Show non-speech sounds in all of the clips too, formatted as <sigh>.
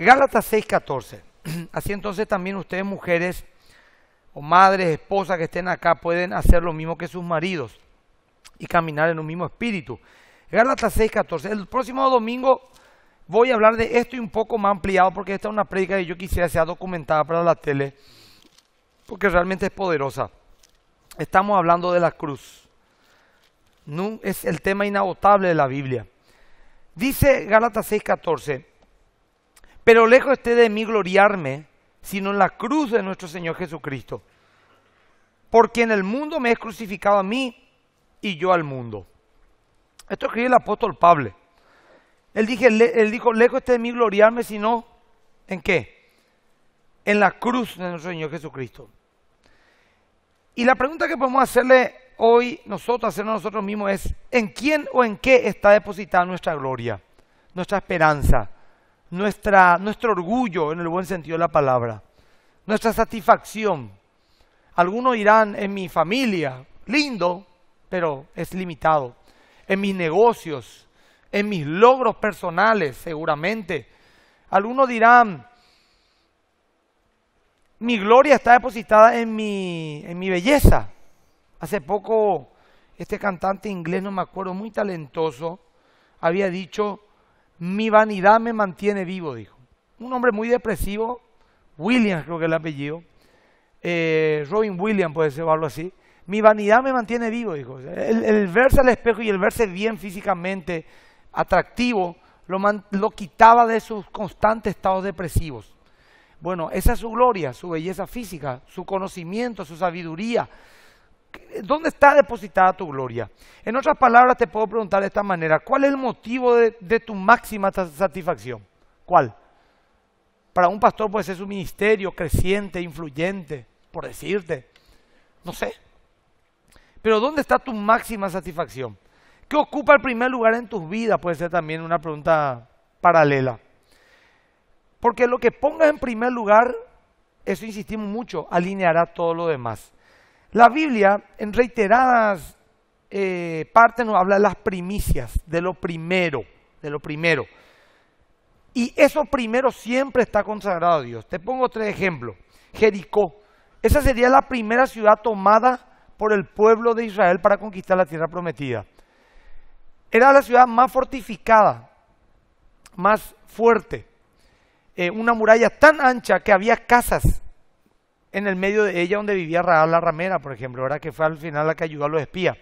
Gálatas 6:14. <clears throat> Así entonces también ustedes mujeres o madres, esposas que estén acá pueden hacer lo mismo que sus maridos y caminar en un mismo espíritu. Gálatas 6:14. El próximo domingo voy a hablar de esto y un poco más ampliado porque esta es una predica que yo quisiera sea documentada para la tele porque realmente es poderosa. Estamos hablando de la cruz. es el tema inagotable de la Biblia. Dice Gálatas 6:14. Pero lejos esté de mí gloriarme, sino en la cruz de nuestro Señor Jesucristo. Porque en el mundo me he crucificado a mí y yo al mundo. Esto escribe el apóstol Pablo. Él, dije, él dijo, lejos esté de mí gloriarme, sino en qué? En la cruz de nuestro Señor Jesucristo. Y la pregunta que podemos hacerle hoy nosotros, hacernos nosotros mismos es, ¿en quién o en qué está depositada nuestra gloria, nuestra esperanza? nuestra, nuestro orgullo en el buen sentido de la palabra, nuestra satisfacción. Algunos dirán, en mi familia, lindo, pero es limitado. En mis negocios, en mis logros personales, seguramente. Algunos dirán, mi gloria está depositada en mi, en mi belleza. Hace poco este cantante inglés, no me acuerdo, muy talentoso, había dicho, mi vanidad me mantiene vivo, dijo. Un hombre muy depresivo, Williams creo que es el apellido, eh, Robin Williams puede ser así. Mi vanidad me mantiene vivo, dijo. El, verse al espejo y el verse bien físicamente, atractivo, lo, lo quitaba de sus constantes estados depresivos. Bueno, esa es su gloria, su belleza física, su conocimiento, su sabiduría, ¿Dónde está depositada tu gloria? En otras palabras, te puedo preguntar de esta manera, ¿cuál es el motivo de, tu máxima satisfacción? ¿Cuál? Para un pastor puede ser su ministerio creciente, influyente, por decirte. No sé. Pero ¿dónde está tu máxima satisfacción? ¿Qué ocupa el primer lugar en tus vidas? Puede ser también una pregunta paralela. Porque lo que pongas en primer lugar, eso insistimos mucho, alineará todo lo demás. La Biblia en reiteradas eh, partes nos habla de las primicias, de lo primero, de lo primero. Y eso primero siempre está consagrado a Dios. Te pongo tres ejemplos. Jericó. Esa sería la primera ciudad tomada por el pueblo de Israel para conquistar la tierra prometida. Era la ciudad más fortificada, más fuerte. Eh, una muralla tan ancha que había casas en el medio de ella donde vivía Raab la ramera, por ejemplo, ahora que fue al final la que ayudó a los espías.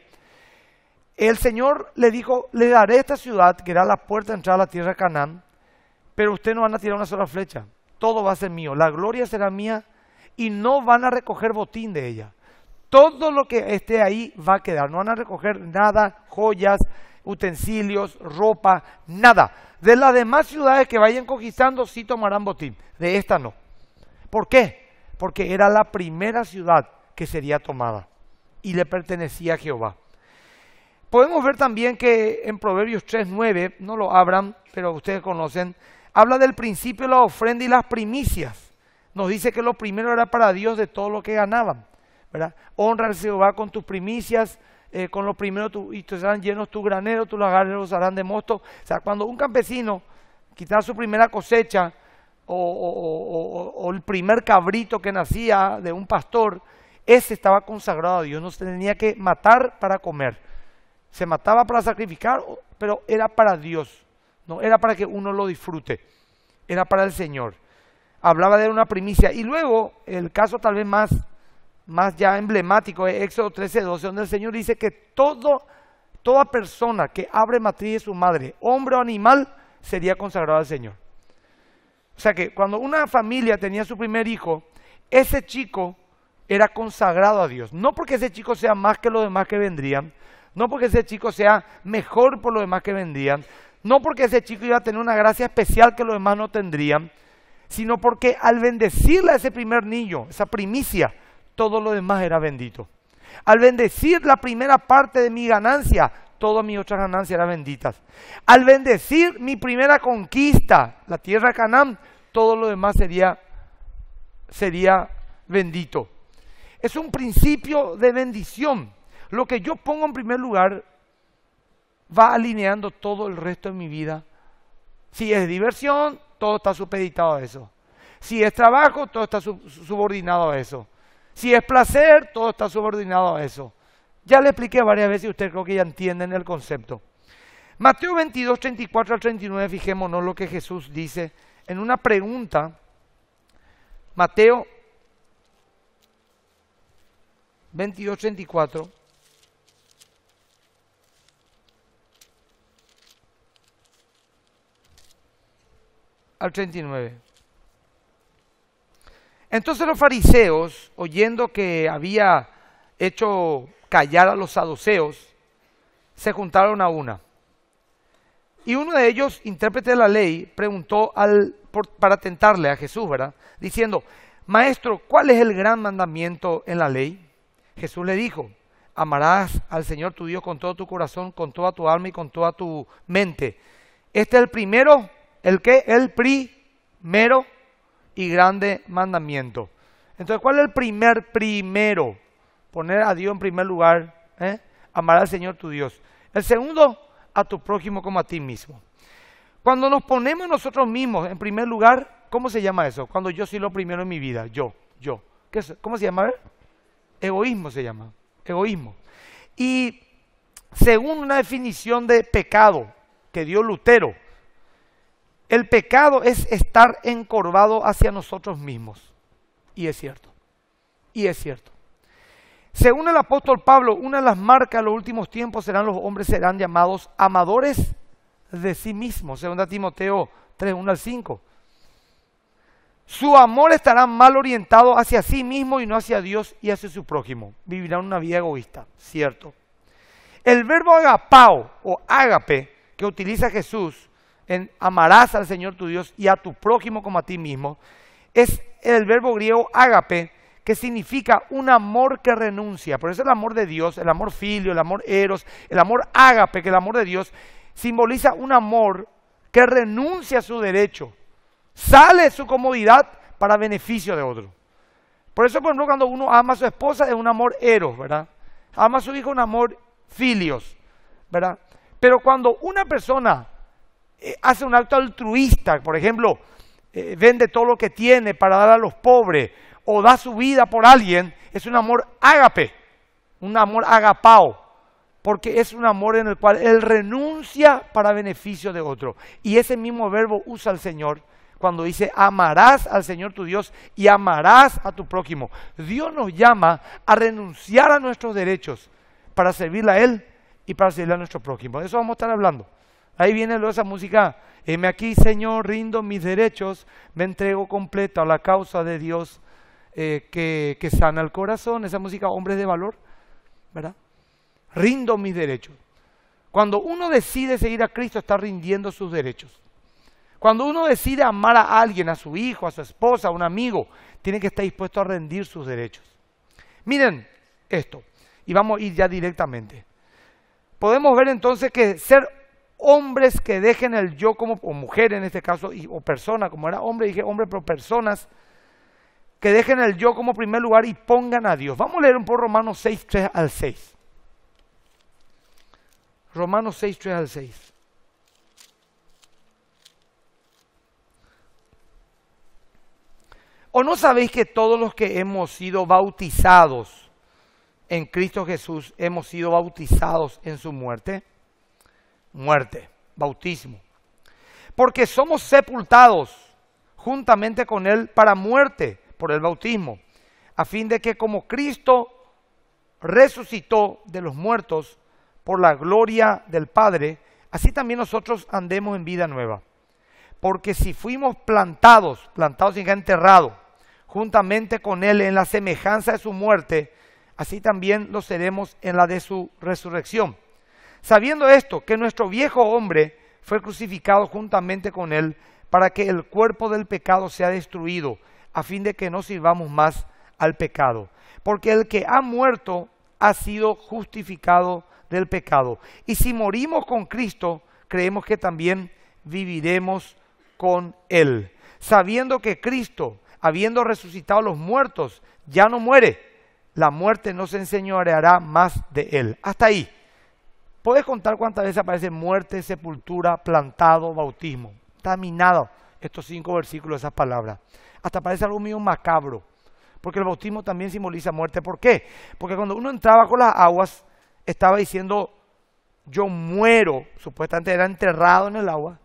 El Señor le dijo, le daré esta ciudad, que era la puerta de entrada a la tierra de Canaán, pero ustedes no van a tirar una sola flecha, todo va a ser mío, la gloria será mía y no van a recoger botín de ella. Todo lo que esté ahí va a quedar, no van a recoger nada, joyas, utensilios, ropa, nada. De las demás ciudades que vayan conquistando sí tomarán botín, de esta no. ¿Por qué? porque era la primera ciudad que sería tomada y le pertenecía a Jehová. Podemos ver también que en Proverbios 3.9, no lo abran, pero ustedes conocen, habla del principio de la ofrenda y las primicias. Nos dice que lo primero era para Dios de todo lo que ganaban. ¿verdad? Honra a Jehová con tus primicias, eh, con lo primero y te serán llenos tu granero, tus lagares serán de mosto. O sea, cuando un campesino quitaba su primera cosecha, o, el primer cabrito que nacía de un pastor, ese estaba consagrado a Dios, no se tenía que matar para comer. Se mataba para sacrificar, pero era para Dios, no era para que uno lo disfrute, era para el Señor. Hablaba de una primicia. Y luego, el caso tal vez más, más ya emblemático es Éxodo 13, donde el Señor dice que todo, toda persona que abre matriz de su madre, hombre o animal, sería consagrado al Señor. O sea que cuando una familia tenía su primer hijo, ese chico era consagrado a Dios. No porque ese chico sea más que los demás que vendrían, no porque ese chico sea mejor por los demás que vendrían, no porque ese chico iba a tener una gracia especial que los demás no tendrían, sino porque al bendecirle a ese primer niño, esa primicia, todo lo demás era bendito. Al bendecir la primera parte de mi ganancia, todas mis otras ganancias eran benditas. Al bendecir mi primera conquista, la tierra de Canaán, todo lo demás sería, sería bendito. Es un principio de bendición. Lo que yo pongo en primer lugar va alineando todo el resto de mi vida. Si es diversión, todo está supeditado a eso. Si es trabajo, todo está subordinado a eso. Si es placer, todo está subordinado a eso. Ya le expliqué varias veces y ustedes creo que ya entienden el concepto. Mateo 22, 34 al 39, fijémonos lo que Jesús dice en una pregunta. Mateo 22, 34. al 39. Entonces los fariseos, oyendo que había hecho callar a los saduceos, se juntaron a una. Y uno de ellos, intérprete de la ley, preguntó al, para tentarle a Jesús, ¿verdad? Diciendo, Maestro, ¿cuál es el gran mandamiento en la ley? Jesús le dijo, amarás al Señor tu Dios con todo tu corazón, con toda tu alma y con toda tu mente. Este es el primero, ¿el que El primero y grande mandamiento. Entonces, ¿cuál es el primer primero? poner a Dios en primer lugar, ¿eh? amar al Señor tu Dios. El segundo, a tu prójimo como a ti mismo. Cuando nos ponemos nosotros mismos en primer lugar, ¿cómo se llama eso? Cuando yo soy lo primero en mi vida, yo, yo. ¿Cómo se llama? Egoísmo se llama, egoísmo. Y según una definición de pecado que dio Lutero, el pecado es estar encorvado hacia nosotros mismos. Y es cierto, y es cierto. Según el apóstol Pablo, una de las marcas de los últimos tiempos serán los hombres serán llamados amadores de sí mismos. Según Timoteo 3, 1 al 5. Su amor estará mal orientado hacia sí mismo y no hacia Dios y hacia su prójimo. Vivirán una vida egoísta, cierto. El verbo agapao o ágape que utiliza Jesús en amarás al Señor tu Dios y a tu prójimo como a ti mismo es el verbo griego ágape que significa un amor que renuncia. Por eso el amor de Dios, el amor filio, el amor eros, el amor ágape, que el amor de Dios simboliza un amor que renuncia a su derecho, sale de su comodidad para beneficio de otro. Por eso, por ejemplo, cuando uno ama a su esposa es un amor eros, ¿verdad? Ama a su hijo un amor filios, ¿verdad? Pero cuando una persona eh, hace un acto altruista, por ejemplo, eh, vende todo lo que tiene para dar a los pobres, o da su vida por alguien, es un amor ágape, un amor agapao, porque es un amor en el cual él renuncia para beneficio de otro. Y ese mismo verbo usa el Señor cuando dice, amarás al Señor tu Dios y amarás a tu prójimo. Dios nos llama a renunciar a nuestros derechos para servirle a Él y para servirle a nuestro prójimo. De eso vamos a estar hablando. Ahí viene luego esa música, heme aquí Señor, rindo mis derechos, me entrego completo a la causa de Dios eh, que, sana el corazón, esa música hombres de valor, ¿verdad? Rindo mis derechos. Cuando uno decide seguir a Cristo, está rindiendo sus derechos. Cuando uno decide amar a alguien, a su hijo, a su esposa, a un amigo, tiene que estar dispuesto a rendir sus derechos. Miren esto, y vamos a ir ya directamente. Podemos ver entonces que ser hombres que dejen el yo como, o mujer en este caso, o persona, como era hombre, dije hombre, pero personas, que dejen el yo como primer lugar y pongan a Dios. Vamos a leer un poco Romanos 6, 3 al 6. Romanos 6, 3 al 6. ¿O no sabéis que todos los que hemos sido bautizados en Cristo Jesús hemos sido bautizados en su muerte? Muerte, bautismo. Porque somos sepultados juntamente con Él para muerte por el bautismo, a fin de que como Cristo resucitó de los muertos por la gloria del Padre, así también nosotros andemos en vida nueva. Porque si fuimos plantados, plantados y enterrados, juntamente con Él en la semejanza de su muerte, así también lo seremos en la de su resurrección. Sabiendo esto, que nuestro viejo hombre fue crucificado juntamente con Él, para que el cuerpo del pecado sea destruido a fin de que no sirvamos más al pecado. Porque el que ha muerto ha sido justificado del pecado. Y si morimos con Cristo, creemos que también viviremos con Él. Sabiendo que Cristo, habiendo resucitado a los muertos, ya no muere, la muerte no se enseñoreará más de Él. Hasta ahí. Puedes contar cuántas veces aparece muerte, sepultura, plantado, bautismo. Está minado estos cinco versículos, esas palabras hasta parece algo mío macabro, porque el bautismo también simboliza muerte. ¿Por qué? Porque cuando uno entraba con las aguas, estaba diciendo, yo muero, supuestamente era enterrado en el agua,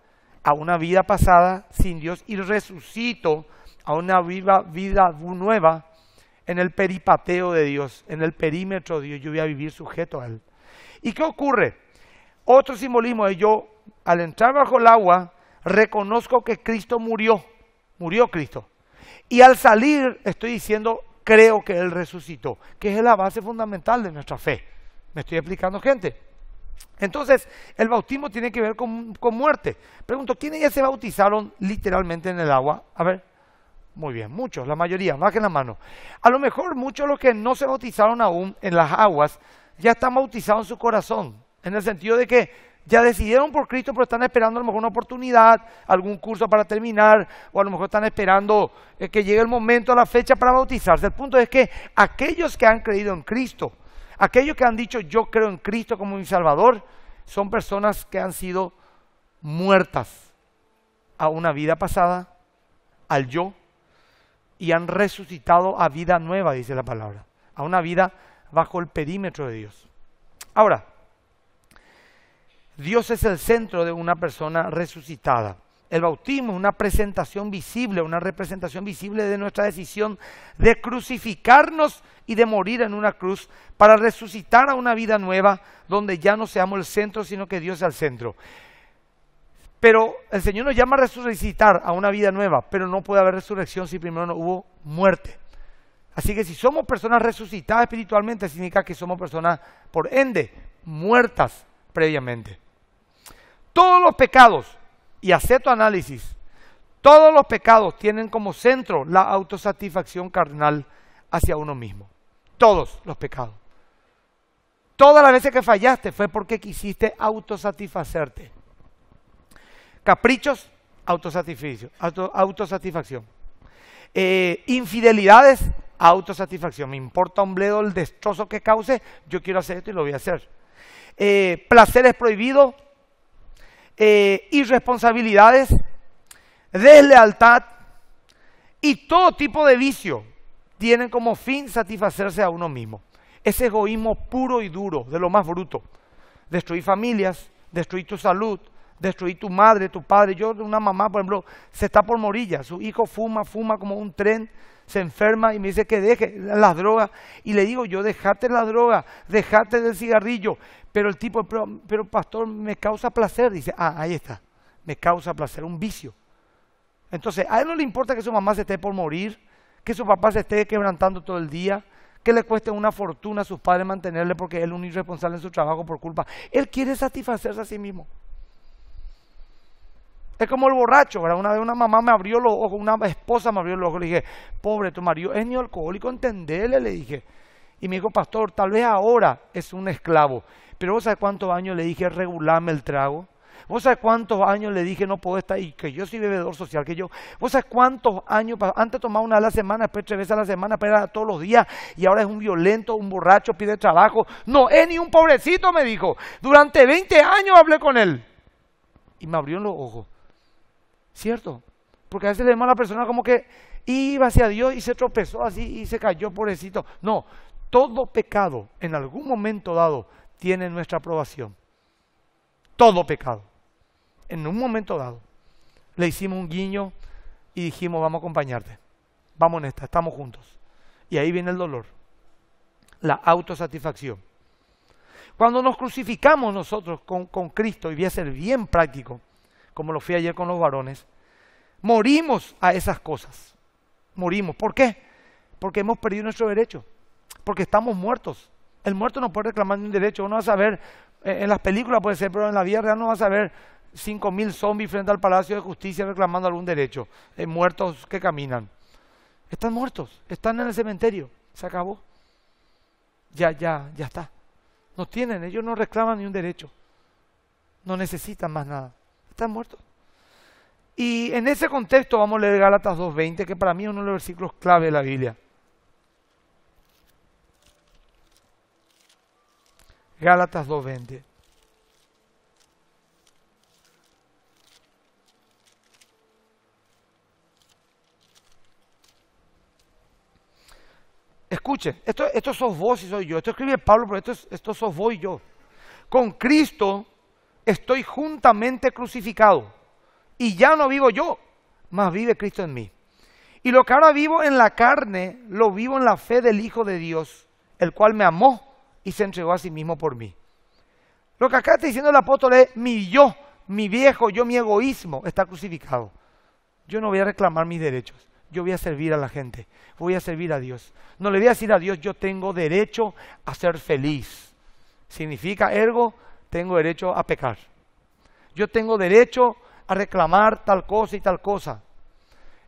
a una vida pasada sin Dios y resucito a una viva vida nueva en el peripateo de Dios, en el perímetro de Dios, yo voy a vivir sujeto a Él. ¿Y qué ocurre? Otro simbolismo es yo, al entrar bajo el agua, reconozco que Cristo murió, murió Cristo. Y al salir estoy diciendo, creo que Él resucitó, que es la base fundamental de nuestra fe. ¿Me estoy explicando, gente? Entonces, el bautismo tiene que ver con, muerte. Pregunto, ¿quiénes ya se bautizaron literalmente en el agua? A ver, muy bien, muchos, la mayoría, más que la mano. A lo mejor muchos de los que no se bautizaron aún en las aguas ya están bautizados en su corazón, en el sentido de que ya decidieron por Cristo, pero están esperando a lo mejor una oportunidad, algún curso para terminar, o a lo mejor están esperando eh, que llegue el momento, la fecha para bautizarse. El punto es que aquellos que han creído en Cristo, aquellos que han dicho yo creo en Cristo como mi Salvador, son personas que han sido muertas a una vida pasada, al yo, y han resucitado a vida nueva, dice la palabra, a una vida bajo el perímetro de Dios. Ahora, Dios es el centro de una persona resucitada. El bautismo es una presentación visible, una representación visible de nuestra decisión de crucificarnos y de morir en una cruz para resucitar a una vida nueva donde ya no seamos el centro, sino que Dios sea el centro. Pero el Señor nos llama a resucitar a una vida nueva, pero no puede haber resurrección si primero no hubo muerte. Así que si somos personas resucitadas espiritualmente, significa que somos personas, por ende, muertas previamente. Todos los pecados, y hace tu análisis, todos los pecados tienen como centro la autosatisfacción carnal hacia uno mismo. Todos los pecados. Todas las veces que fallaste fue porque quisiste autosatisfacerte. Caprichos, autosatisficio, autosatisfacción. Eh, infidelidades, autosatisfacción. Me importa un bledo el destrozo que cause, yo quiero hacer esto y lo voy a hacer. Eh, placeres prohibidos, eh, irresponsabilidades, deslealtad y todo tipo de vicio tienen como fin satisfacerse a uno mismo. Ese egoísmo puro y duro, de lo más bruto. Destruir familias, destruir tu salud, destruir tu madre, tu padre. Yo, una mamá, por ejemplo, se está por morilla. Su hijo fuma, fuma como un tren, se enferma y me dice que deje las drogas. Y le digo, yo dejate la droga, dejate del cigarrillo. Pero el tipo, pero, pero, pastor, me causa placer. Dice, ah, ahí está, me causa placer, un vicio. Entonces, a él no le importa que su mamá se esté por morir, que su papá se esté quebrantando todo el día, que le cueste una fortuna a sus padres mantenerle porque él es un irresponsable en su trabajo por culpa. Él quiere satisfacerse a sí mismo. Es como el borracho, ¿verdad? Una vez una mamá me abrió los ojos, una esposa me abrió los ojos, le dije, pobre, tu marido es ni alcohólico, entendele, le dije. Y me dijo, pastor, tal vez ahora es un esclavo, pero vos sabes cuántos años le dije, regularme el trago. Vos sabes cuántos años le dije, no puedo estar, y que yo soy bebedor social, que yo. Vos sabes cuántos años, antes tomaba una a la semana, después tres veces a la semana, pero era todos los días, y ahora es un violento, un borracho, pide trabajo. No, es ni un pobrecito, me dijo. Durante 20 años hablé con él. Y me abrió los ojos. ¿Cierto? Porque a veces leemos a la persona como que iba hacia Dios y se tropezó así y se cayó, pobrecito. No, todo pecado en algún momento dado tiene nuestra aprobación. Todo pecado. En un momento dado. Le hicimos un guiño y dijimos, vamos a acompañarte. Vamos en esta, estamos juntos. Y ahí viene el dolor. La autosatisfacción. Cuando nos crucificamos nosotros con, con Cristo, y voy a ser bien práctico, como lo fui ayer con los varones, morimos a esas cosas. Morimos. ¿Por qué? Porque hemos perdido nuestro derecho. Porque estamos muertos. El muerto no puede reclamar un derecho. Uno va a saber, eh, en las películas puede ser, pero en la vida real no va a saber 5.000 zombies frente al Palacio de Justicia reclamando algún derecho. Eh, muertos que caminan. Están muertos. Están en el cementerio. Se acabó. Ya, ya, ya está. No tienen, ellos no reclaman ni un derecho. No necesitan más nada. Está muerto. Y en ese contexto vamos a leer Gálatas 2.20, que para mí es uno de los versículos clave de la Biblia. Gálatas 2.20. Escuchen, esto, esto sos vos y soy yo. Esto escribe Pablo, pero esto, esto sos vos y yo. Con Cristo estoy juntamente crucificado. Y ya no vivo yo, mas vive Cristo en mí. Y lo que ahora vivo en la carne, lo vivo en la fe del Hijo de Dios, el cual me amó y se entregó a sí mismo por mí. Lo que acá está diciendo el apóstol es mi yo, mi viejo, yo, mi egoísmo está crucificado. Yo no voy a reclamar mis derechos. Yo voy a servir a la gente. Voy a servir a Dios. No le voy a decir a Dios, yo tengo derecho a ser feliz. Significa, ergo, tengo derecho a pecar. Yo tengo derecho a reclamar tal cosa y tal cosa.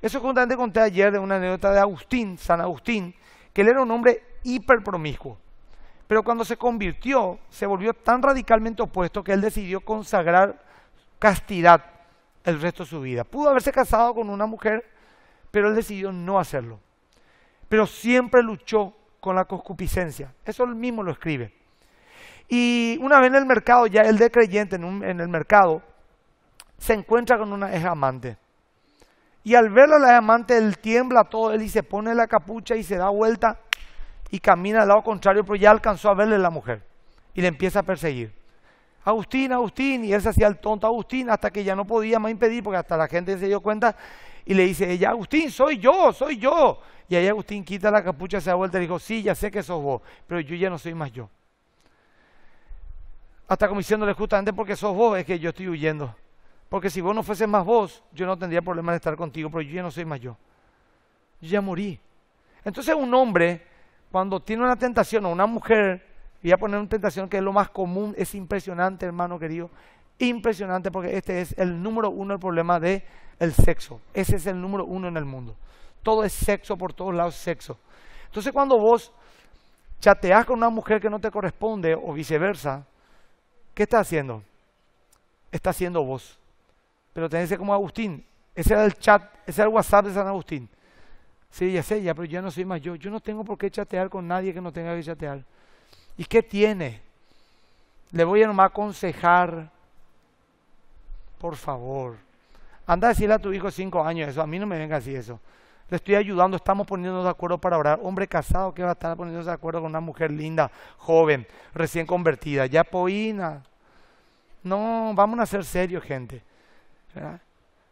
Eso justamente conté ayer de una anécdota de Agustín, San Agustín, que él era un hombre hiper promiscuo. Pero cuando se convirtió, se volvió tan radicalmente opuesto que él decidió consagrar castidad el resto de su vida. Pudo haberse casado con una mujer, pero él decidió no hacerlo. Pero siempre luchó con la concupiscencia. Eso él mismo lo escribe. Y una vez en el mercado, ya el de creyente en, el mercado, se encuentra con una ex amante. Y al verla la amante, él tiembla todo, él y se pone la capucha y se da vuelta y camina al lado contrario, pero ya alcanzó a verle la mujer y le empieza a perseguir. Agustín, Agustín, y él se hacía el tonto Agustín hasta que ya no podía más impedir, porque hasta la gente se dio cuenta y le dice ella, Agustín, soy yo, soy yo. Y ahí Agustín quita la capucha, se da vuelta y dijo, sí, ya sé que sos vos, pero yo ya no soy más yo hasta como justamente porque sos vos es que yo estoy huyendo. Porque si vos no fueses más vos, yo no tendría problema de estar contigo, pero yo ya no soy más yo. Yo ya morí. Entonces un hombre, cuando tiene una tentación o una mujer, voy a poner una tentación que es lo más común, es impresionante, hermano querido, impresionante porque este es el número uno el problema de el sexo. Ese es el número uno en el mundo. Todo es sexo, por todos lados sexo. Entonces cuando vos chateas con una mujer que no te corresponde o viceversa, ¿Qué está haciendo? Está haciendo vos. Pero tenés como Agustín. Ese era el chat, ese era el WhatsApp de San Agustín. Sí, ya sé, ya, pero yo no soy más yo. Yo no tengo por qué chatear con nadie que no tenga que chatear. ¿Y qué tiene? Le voy a nomás aconsejar. Por favor. Anda a decirle a tu hijo cinco años eso. A mí no me venga así eso le estoy ayudando, estamos poniéndonos de acuerdo para orar. Hombre casado que va a estar poniéndose de acuerdo con una mujer linda, joven, recién convertida, ya poina. No, vamos a ser serios, gente.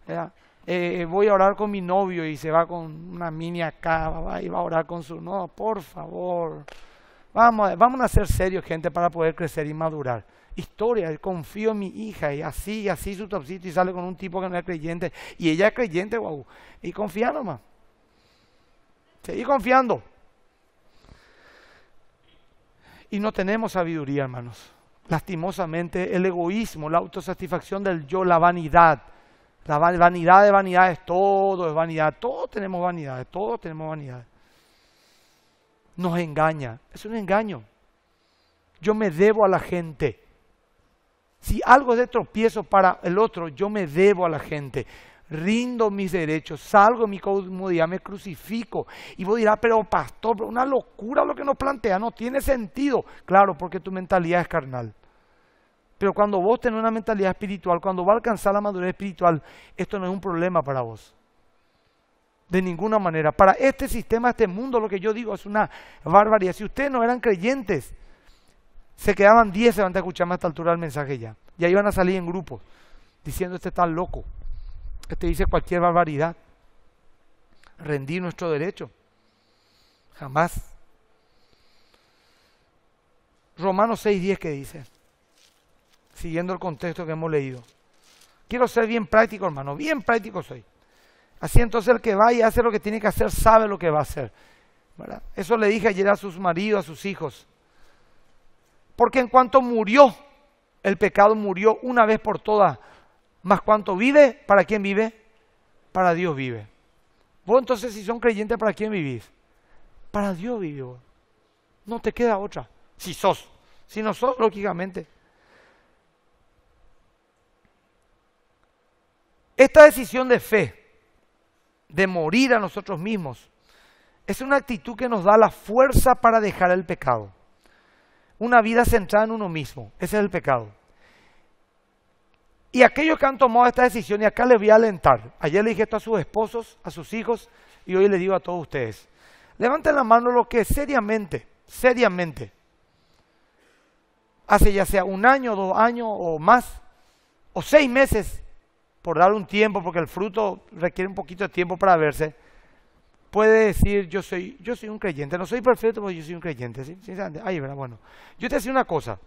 Eh, eh, voy a orar con mi novio y se va con una mini acá va, y va a orar con su... No, por favor. Vamos, a, vamos a ser serios, gente, para poder crecer y madurar. Historia, confío en mi hija y así, así su topcito, y sale con un tipo que no es creyente y ella es creyente, guau, Y confía nomás. Seguir confiando. Y no tenemos sabiduría, hermanos. Lastimosamente, el egoísmo, la autosatisfacción del yo, la vanidad. La vanidad de vanidades, todo es vanidad. Todos tenemos vanidades, todos tenemos vanidad. Nos engaña, es un engaño. Yo me debo a la gente. Si algo es de tropiezo para el otro, yo me debo a la gente rindo mis derechos, salgo de mi comodidad, me crucifico. Y vos dirás, pero pastor, una locura lo que nos plantea, no tiene sentido. Claro, porque tu mentalidad es carnal. Pero cuando vos tenés una mentalidad espiritual, cuando va a alcanzar la madurez espiritual, esto no es un problema para vos. De ninguna manera. Para este sistema, este mundo, lo que yo digo es una barbaridad. Si ustedes no eran creyentes, se quedaban 10, se van a escuchar más a esta altura el mensaje ya. Ya iban a salir en grupos, diciendo este está loco que te dice cualquier barbaridad. Rendir nuestro derecho. Jamás. Romanos 6.10 que dice, siguiendo el contexto que hemos leído. Quiero ser bien práctico, hermano, bien práctico soy. Así entonces el que va y hace lo que tiene que hacer sabe lo que va a hacer. Eso le dije ayer a sus maridos, a sus hijos. Porque en cuanto murió, el pecado murió una vez por todas más cuánto vive, ¿para quién vive? Para Dios vive. Vos entonces si son creyentes, ¿para quién vivís? Para Dios vive No te queda otra. Si sos. Si no sos, lógicamente. Esta decisión de fe, de morir a nosotros mismos, es una actitud que nos da la fuerza para dejar el pecado. Una vida centrada en uno mismo. Ese es el pecado. Y aquellos que han tomado esta decisión, y acá les voy a alentar. Ayer le dije esto a sus esposos, a sus hijos, y hoy les digo a todos ustedes. Levanten la mano lo que seriamente, seriamente, hace ya sea un año, dos años o más, o seis meses, por dar un tiempo, porque el fruto requiere un poquito de tiempo para verse, puede decir, yo soy, yo soy un creyente, no soy perfecto, pero yo soy un creyente, ahí, Bueno, yo te decía una cosa,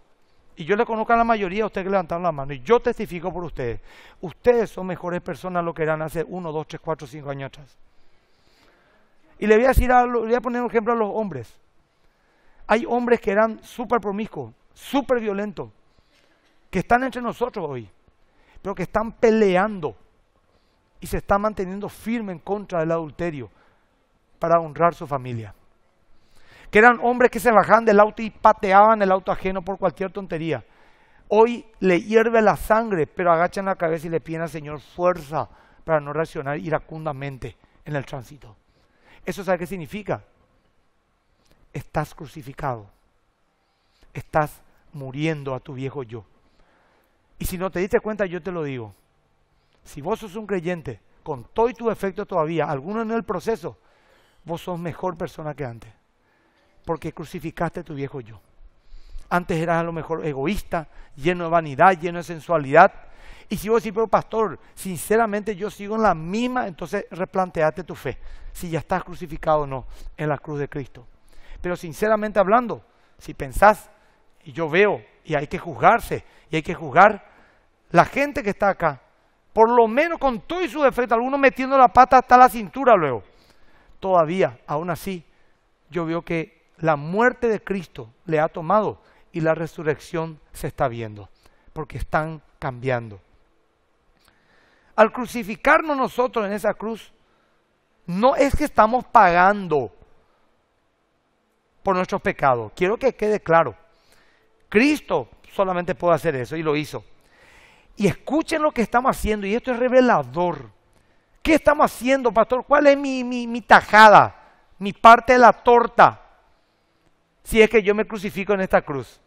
y yo le conozco a la mayoría, ustedes que levantaron la mano, y yo testifico por ustedes. Ustedes son mejores personas lo que eran hace uno, dos, tres, cuatro, cinco años atrás. Y le voy a decir, voy a poner un ejemplo a los hombres. Hay hombres que eran súper promiscuos, súper violentos, que están entre nosotros hoy, pero que están peleando y se están manteniendo firmes en contra del adulterio para honrar su familia que eran hombres que se bajaban del auto y pateaban el auto ajeno por cualquier tontería. Hoy le hierve la sangre, pero agachan la cabeza y le piden al Señor fuerza para no reaccionar iracundamente en el tránsito. ¿Eso sabe qué significa? Estás crucificado. Estás muriendo a tu viejo yo. Y si no te diste cuenta, yo te lo digo. Si vos sos un creyente, con todo y tu efecto todavía, alguno en el proceso, vos sos mejor persona que antes porque crucificaste a tu viejo yo. Antes eras a lo mejor egoísta, lleno de vanidad, lleno de sensualidad. Y si vos decís, pero pastor, sinceramente yo sigo en la misma, entonces replanteate tu fe, si ya estás crucificado o no en la cruz de Cristo. Pero sinceramente hablando, si pensás, y yo veo, y hay que juzgarse, y hay que juzgar la gente que está acá, por lo menos con todo y su defecto, algunos metiendo la pata hasta la cintura luego. Todavía, aún así, yo veo que la muerte de Cristo le ha tomado y la resurrección se está viendo, porque están cambiando. Al crucificarnos nosotros en esa cruz, no es que estamos pagando por nuestros pecados. Quiero que quede claro. Cristo solamente puede hacer eso y lo hizo. Y escuchen lo que estamos haciendo, y esto es revelador. ¿Qué estamos haciendo, pastor? ¿Cuál es mi, mi tajada? Mi parte de la torta si es que yo me crucifico en esta cruz.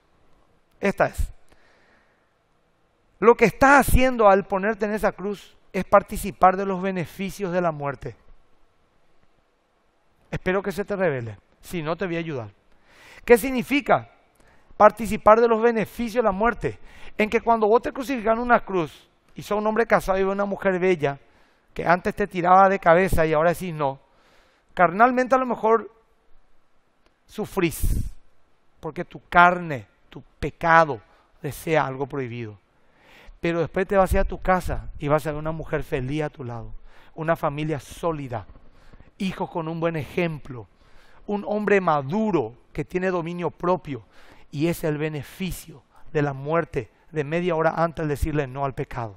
Esta es. Lo que estás haciendo al ponerte en esa cruz es participar de los beneficios de la muerte. Espero que se te revele. Si no, te voy a ayudar. ¿Qué significa participar de los beneficios de la muerte? En que cuando vos te en una cruz y sos un hombre casado y una mujer bella, que antes te tiraba de cabeza y ahora decís no, carnalmente a lo mejor sufrís porque tu carne, tu pecado desea algo prohibido. Pero después te vas a ir a tu casa y vas a ver una mujer feliz a tu lado, una familia sólida, hijos con un buen ejemplo, un hombre maduro que tiene dominio propio y es el beneficio de la muerte de media hora antes de decirle no al pecado.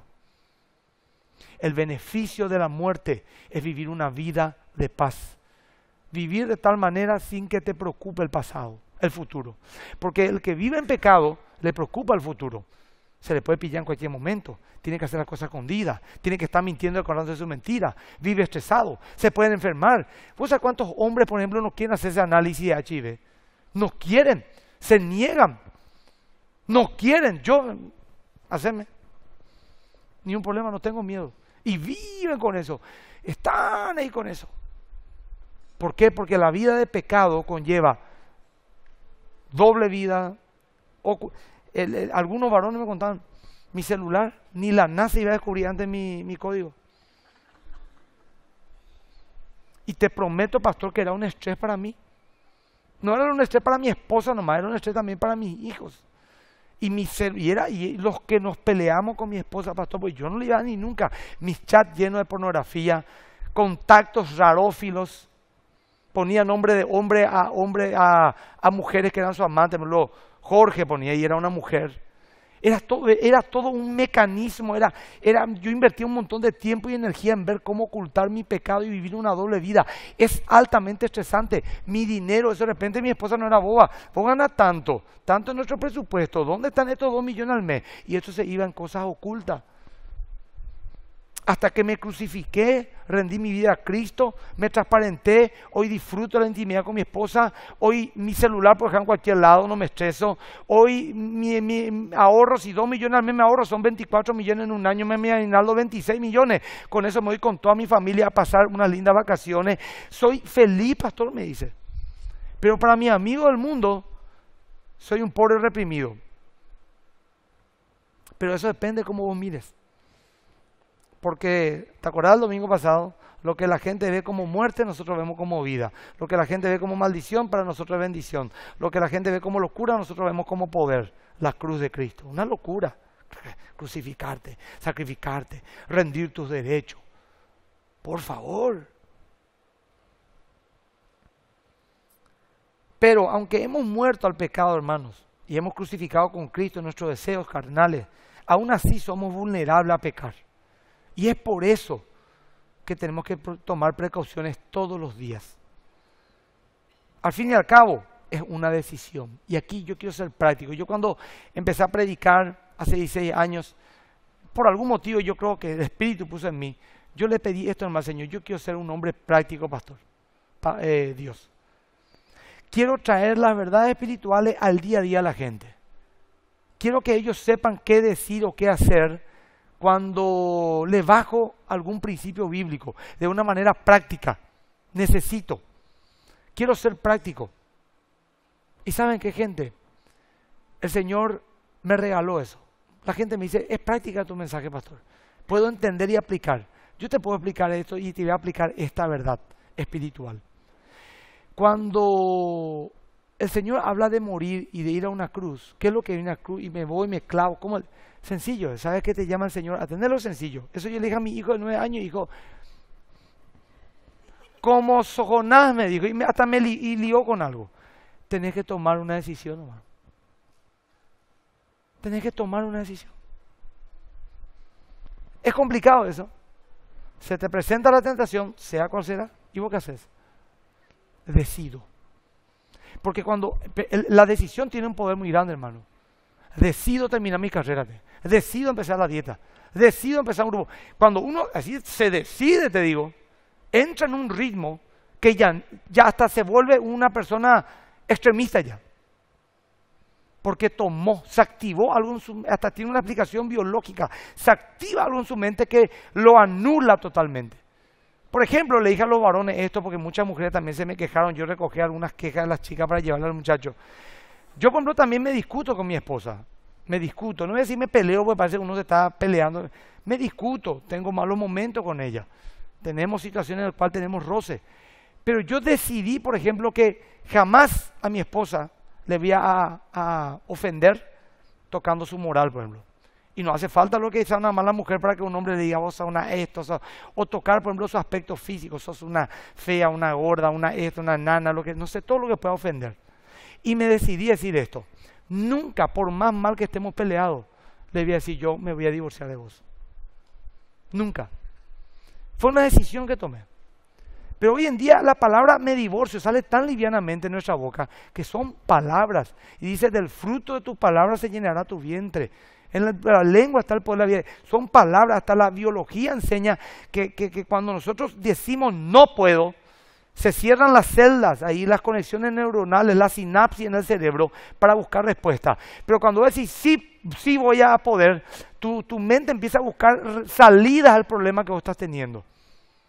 El beneficio de la muerte es vivir una vida de paz vivir de tal manera sin que te preocupe el pasado, el futuro. Porque el que vive en pecado le preocupa el futuro. Se le puede pillar en cualquier momento. Tiene que hacer las cosas escondidas. Tiene que estar mintiendo el corazón de su mentira. Vive estresado. Se puede enfermar. ¿Vos sabés cuántos hombres, por ejemplo, no quieren hacer ese análisis de HIV? No quieren. Se niegan. No quieren. Yo, hacerme. Ni un problema, no tengo miedo. Y viven con eso. Están ahí con eso. ¿Por qué? Porque la vida de pecado conlleva doble vida. O, algunos varones me contaban, mi celular, ni la NASA iba a descubrir antes mi, mi código. Y te prometo, pastor, que era un estrés para mí. No era un estrés para mi esposa nomás, era un estrés también para mis hijos. Y, mi y, y los que nos peleamos con mi esposa, pastor, pues yo no le iba ni nunca. Mis chats llenos de pornografía, contactos rarófilos, ponía nombre de hombre a hombre a, a mujeres que eran sus amantes. Luego, Jorge ponía y era una mujer. Era todo, era todo un mecanismo. Era, era, yo invertí un montón de tiempo y energía en ver cómo ocultar mi pecado y vivir una doble vida. Es altamente estresante. Mi dinero, eso de repente mi esposa no era boba. Vos ganas tanto, tanto en nuestro presupuesto. ¿Dónde están estos dos millones al mes? Y eso se iba en cosas ocultas. Hasta que me crucifiqué, rendí mi vida a Cristo, me transparenté, hoy disfruto la intimidad con mi esposa, hoy mi celular por ejemplo, en cualquier lado, no me estreso, hoy mi, ahorro, si dos millones al mes me ahorro, son 24 millones en un año, me, me aguinaldo 26 millones, con eso me voy con toda mi familia a pasar unas lindas vacaciones, soy feliz, pastor, me dice. Pero para mi amigo del mundo, soy un pobre reprimido. Pero eso depende de cómo vos mires. Porque, ¿te acordás el domingo pasado? Lo que la gente ve como muerte, nosotros vemos como vida. Lo que la gente ve como maldición, para nosotros es bendición. Lo que la gente ve como locura, nosotros vemos como poder. La cruz de Cristo. Una locura. Crucificarte, sacrificarte, rendir tus derechos. Por favor. Pero aunque hemos muerto al pecado, hermanos, y hemos crucificado con Cristo nuestros deseos carnales, aún así somos vulnerables a pecar. Y es por eso que tenemos que tomar precauciones todos los días. Al fin y al cabo, es una decisión. Y aquí yo quiero ser práctico. Yo cuando empecé a predicar hace 16 años, por algún motivo yo creo que el Espíritu puso en mí, yo le pedí esto al Señor, yo quiero ser un hombre práctico, pastor, eh, Dios. Quiero traer las verdades espirituales al día a día a la gente. Quiero que ellos sepan qué decir o qué hacer cuando le bajo algún principio bíblico de una manera práctica. Necesito. Quiero ser práctico. ¿Y saben qué, gente? El Señor me regaló eso. La gente me dice, es práctica tu mensaje, pastor. Puedo entender y aplicar. Yo te puedo explicar esto y te voy a aplicar esta verdad espiritual. Cuando el Señor habla de morir y de ir a una cruz. ¿Qué es lo que es una cruz? Y me voy, y me clavo. ¿Cómo? Sencillo. ¿Sabes qué te llama el Señor? A tenerlo sencillo. Eso yo le dije a mi hijo de nueve años y dijo, como Sojonás me dijo, y hasta me lió con algo. Tenés que tomar una decisión, nomás. Tenés que tomar una decisión. Es complicado eso. Se te presenta la tentación, sea cual sea, ¿y vos qué haces? Decido. Porque cuando la decisión tiene un poder muy grande, hermano. Decido terminar mi carrera, decido empezar la dieta, decido empezar un grupo. Cuando uno así se decide, te digo, entra en un ritmo que ya, ya hasta se vuelve una persona extremista ya. Porque tomó, se activó algo en su hasta tiene una aplicación biológica, se activa algo en su mente que lo anula totalmente. Por ejemplo, le dije a los varones esto porque muchas mujeres también se me quejaron. Yo recogí algunas quejas de las chicas para llevarle al muchacho. Yo, por ejemplo, también me discuto con mi esposa. Me discuto. No voy a decir me peleo porque parece que uno se está peleando. Me discuto. Tengo malos momentos con ella. Tenemos situaciones en las cuales tenemos roces. Pero yo decidí, por ejemplo, que jamás a mi esposa le voy a ofender tocando su moral, por ejemplo. Y no hace falta lo que dice una mala mujer para que un hombre le diga, vos sos una esto, o tocar, por ejemplo, sus aspectos físicos, sos una fea, una gorda, una esto, una nana, lo que, no sé, todo lo que pueda ofender. Y me decidí decir esto, nunca, por más mal que estemos peleados, le voy a decir yo me voy a divorciar de vos. Nunca. Fue una decisión que tomé. Pero hoy en día la palabra me divorcio sale tan livianamente en nuestra boca que son palabras. Y dice, del fruto de tus palabras se llenará tu vientre. En la, lengua está el poder de la vida. Son palabras, hasta la biología enseña que, cuando nosotros decimos no puedo, se cierran las celdas, ahí las conexiones neuronales, la sinapsis en el cerebro para buscar respuesta. Pero cuando decís sí, sí voy a poder, tu, mente empieza a buscar salidas al problema que vos estás teniendo.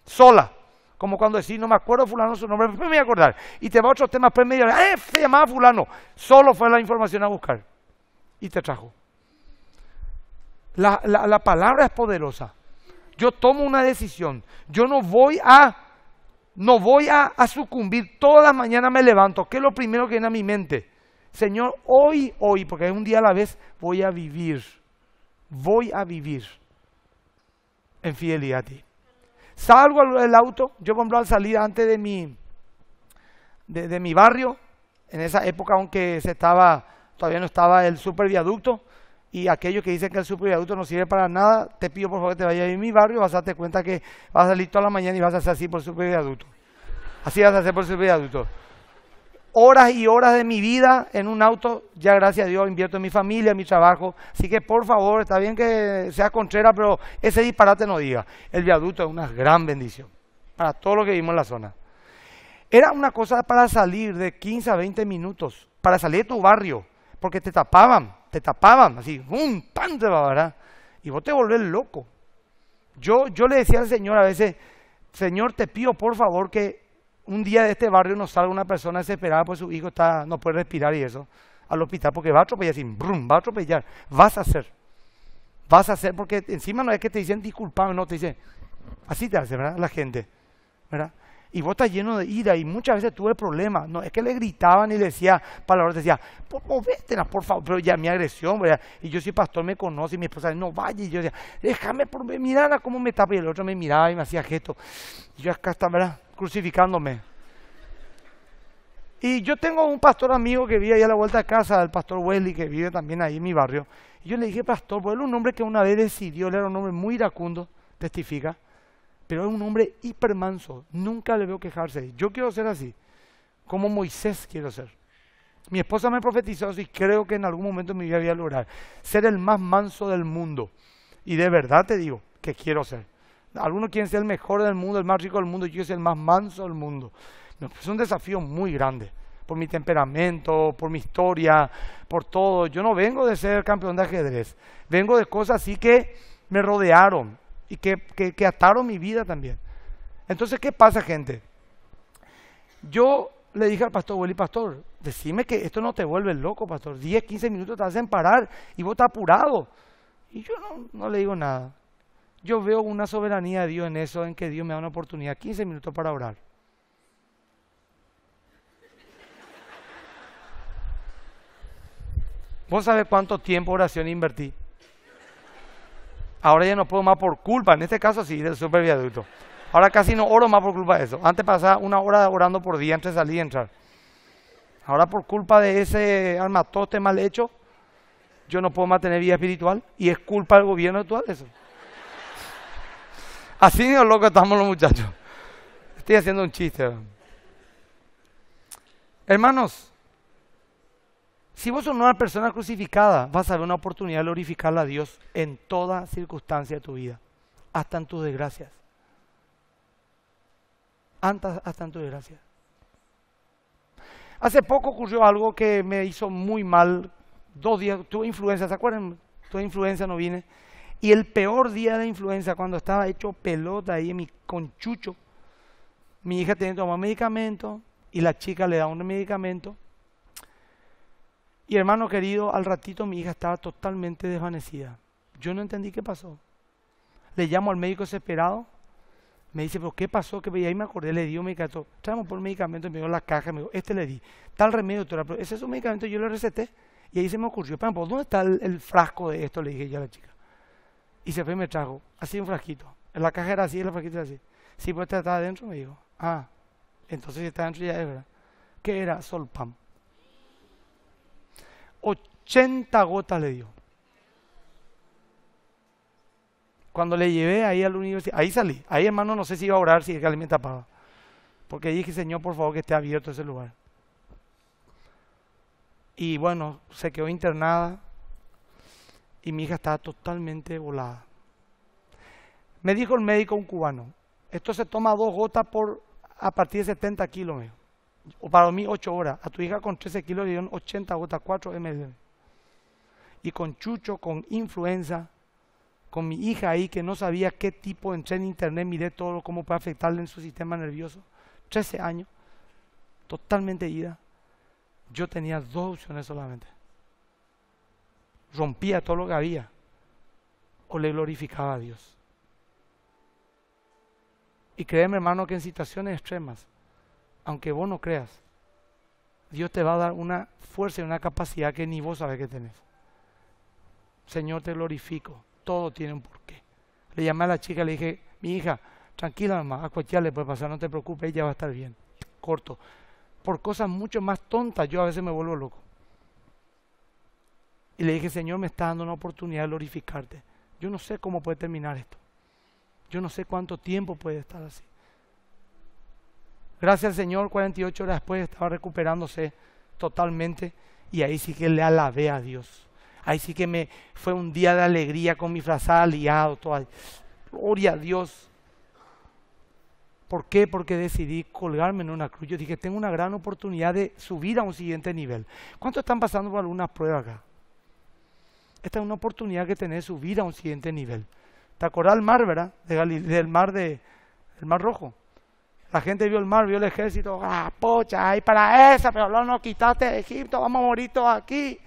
Sola. Como cuando decís, no me acuerdo fulano su nombre, me voy a acordar. Y te va a otros temas, después me eh, se llamaba fulano. Solo fue la información a buscar. Y te trajo. La, palabra es poderosa. Yo tomo una decisión. Yo no voy a, no voy a, sucumbir. Todas las mañanas me levanto. ¿Qué es lo primero que viene a mi mente? Señor, hoy, hoy, porque es un día a la vez voy a vivir. Voy a vivir en fidelidad a ti. Salgo del auto, yo compré al salir antes de mi, de, mi barrio, en esa época aunque se estaba, todavía no estaba el superviaducto, y aquellos que dicen que el superviaducto no sirve para nada, te pido por favor que te vayas a mi barrio, vas a darte cuenta que vas a salir toda la mañana y vas a hacer así por el superviaducto. Así vas a hacer por el superviaducto. Horas y horas de mi vida en un auto, ya gracias a Dios invierto en mi familia, en mi trabajo. Así que por favor, está bien que sea contrera, pero ese disparate no diga. El viaducto es una gran bendición para todo lo que vivimos en la zona. Era una cosa para salir de 15 a 20 minutos, para salir de tu barrio, porque te tapaban te tapaban, así, un pan de ¿verdad? Y vos te volvés loco. Yo, yo le decía al Señor a veces, Señor, te pido por favor que un día de este barrio nos salga una persona desesperada porque su hijo está, no puede respirar y eso, al hospital, porque va a atropellar, así, brum, va a atropellar, vas a hacer. Vas a hacer, porque encima no es que te dicen disculpame, no, te dicen, así te hace, ¿verdad? La gente, ¿verdad? y vos estás lleno de ira y muchas veces tuve problemas. No, es que le gritaban y le decía palabras, decía, vete, por favor, pero ya mi agresión, Y yo soy pastor, me conoce y mi esposa, no vaya, y yo decía, déjame, por a cómo me tapa, y el otro me miraba y me hacía gesto. yo acá estaba, Crucificándome. Y yo tengo un pastor amigo que vive ahí a la vuelta de casa, el pastor Wesley, que vive también ahí en mi barrio. Y yo le dije, pastor, pues un hombre que una vez decidió, él era un hombre muy iracundo, testifica pero es un hombre hipermanso, nunca le veo quejarse. Yo quiero ser así, como Moisés quiero ser. Mi esposa me profetizó y creo que en algún momento me voy a lograr ser el más manso del mundo. Y de verdad te digo que quiero ser. Algunos quieren ser el mejor del mundo, el más rico del mundo, yo quiero ser el más manso del mundo. Pues es un desafío muy grande por mi temperamento, por mi historia, por todo. Yo no vengo de ser campeón de ajedrez, vengo de cosas así que me rodearon, y que, que, ataron mi vida también. Entonces, ¿qué pasa, gente? Yo le dije al pastor, Willy, pastor, decime que esto no te vuelve loco, pastor. 10, 15 minutos te hacen parar y vos estás apurado. Y yo no, no, le digo nada. Yo veo una soberanía de Dios en eso, en que Dios me da una oportunidad, 15 minutos para orar. ¿Vos sabés cuánto tiempo oración invertí? Ahora ya no puedo más por culpa, en este caso sí, del viaducto. Ahora casi no oro más por culpa de eso. Antes pasaba una hora orando por día entre salir y entrar. Ahora por culpa de ese armatoste mal hecho, yo no puedo más tener vida espiritual y es culpa del gobierno actual eso. <laughs> Así de loco estamos los muchachos. Estoy haciendo un chiste. Hermanos, si vos sos una persona crucificada, vas a ver una oportunidad de glorificar a Dios en toda circunstancia de tu vida, hasta en tus desgracias. Hasta, en tus desgracias. Hace poco ocurrió algo que me hizo muy mal. Dos días, tuve influenza, ¿se acuerdan? Tuve influenza, no vine. Y el peor día de influenza, cuando estaba hecho pelota ahí en mi conchucho, mi hija tenía que tomar medicamento y la chica le da un medicamento y hermano querido, al ratito mi hija estaba totalmente desvanecida. Yo no entendí qué pasó. Le llamo al médico desesperado. Me dice, ¿pero qué pasó? Que ahí me acordé, le dio un medicamento. Traemos por un medicamento, me dio la caja, me dijo, este le di. Tal remedio, doctora, pero ese es un medicamento, yo lo receté. Y ahí se me ocurrió, pero ¿dónde está el, frasco de esto? Le dije yo a la chica. Y se fue y me trajo, así un frasquito. En la caja era así, el frasquito era así. Sí, pues está adentro, me dijo. Ah, entonces si está adentro ya es verdad. ¿Qué era? Solpam. 80 gotas le dio. Cuando le llevé ahí a la universidad, ahí salí. Ahí, hermano, no sé si iba a orar, si es que alguien me tapaba. Porque dije, Señor, por favor, que esté abierto ese lugar. Y bueno, se quedó internada y mi hija estaba totalmente volada. Me dijo el médico, un cubano, esto se toma dos gotas por, a partir de 70 kilos. O para mí 8 horas. A tu hija con 13 kilos le dieron 80 gotas, 4 ml. Y con chucho, con influenza, con mi hija ahí que no sabía qué tipo, entré en internet, miré todo, cómo puede afectarle en su sistema nervioso. 13 años, totalmente ida. Yo tenía dos opciones solamente. Rompía todo lo que había o le glorificaba a Dios. Y créeme, hermano, que en situaciones extremas aunque vos no creas, Dios te va a dar una fuerza y una capacidad que ni vos sabes que tenés. Señor, te glorifico. Todo tiene un porqué. Le llamé a la chica, le dije, mi hija, tranquila mamá, a pues puede pasar, no te preocupes, ella va a estar bien. Corto. Por cosas mucho más tontas yo a veces me vuelvo loco. Y le dije, Señor, me está dando una oportunidad de glorificarte. Yo no sé cómo puede terminar esto. Yo no sé cuánto tiempo puede estar así. Gracias al Señor, 48 horas después estaba recuperándose totalmente y ahí sí que le alabé a Dios. Ahí sí que me fue un día de alegría con mi frazada liado, Gloria a Dios. ¿Por qué? Porque decidí colgarme en una cruz. Yo dije, tengo una gran oportunidad de subir a un siguiente nivel. ¿Cuántos están pasando por algunas pruebas acá? Esta es una oportunidad que tenés de subir a un siguiente nivel. ¿Te acuerdas del mar, verdad? del mar rojo. La gente vio el mar, vio el ejército, ah, pocha, ahí para esa, pero no no, quitaste de Egipto, vamos a morir todos aquí.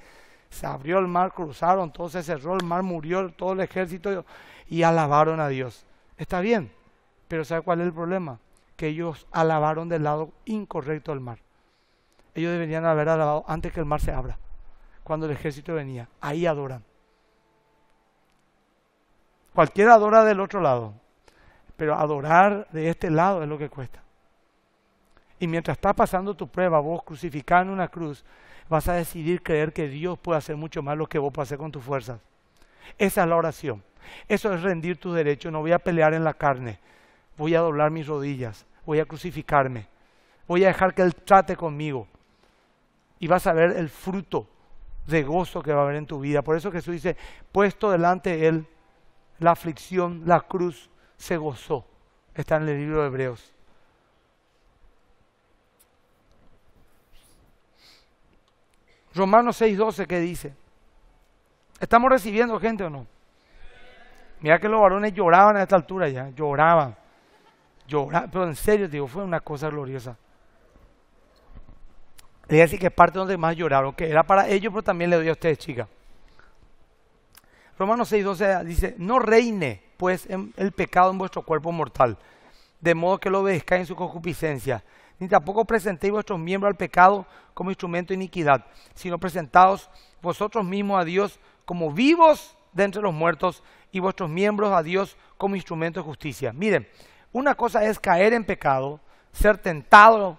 Se abrió el mar, cruzaron, se cerró el mar, murió todo el ejército y alabaron a Dios. Está bien, pero ¿sabe cuál es el problema? Que ellos alabaron del lado incorrecto del mar. Ellos deberían haber alabado antes que el mar se abra, cuando el ejército venía. Ahí adoran. Cualquiera adora del otro lado, pero adorar de este lado es lo que cuesta. Y mientras estás pasando tu prueba, vos crucificando una cruz, vas a decidir creer que Dios puede hacer mucho más lo que vos puedes hacer con tus fuerzas. Esa es la oración. Eso es rendir tus derechos. No voy a pelear en la carne. Voy a doblar mis rodillas. Voy a crucificarme. Voy a dejar que Él trate conmigo. Y vas a ver el fruto de gozo que va a haber en tu vida. Por eso Jesús dice, puesto delante de Él la aflicción, la cruz, se gozó. Está en el libro de Hebreos. Romanos 6:12, ¿qué dice? ¿Estamos recibiendo gente o no? Mira que los varones lloraban a esta altura ya, lloraban. pero en serio, digo, fue una cosa gloriosa. Le voy decir que es parte donde más lloraron, que era para ellos, pero también le doy a ustedes, chicas. Romanos 6:12 dice, no reine pues em, el pecado en vuestro cuerpo mortal, de modo que lo obedezcáis en su concupiscencia. Ni tampoco presentéis vuestros miembros al pecado como instrumento de iniquidad, sino presentaos vosotros mismos a Dios como vivos de entre los muertos y vuestros miembros a Dios como instrumento de justicia. Miren, una cosa es caer en pecado, ser tentado,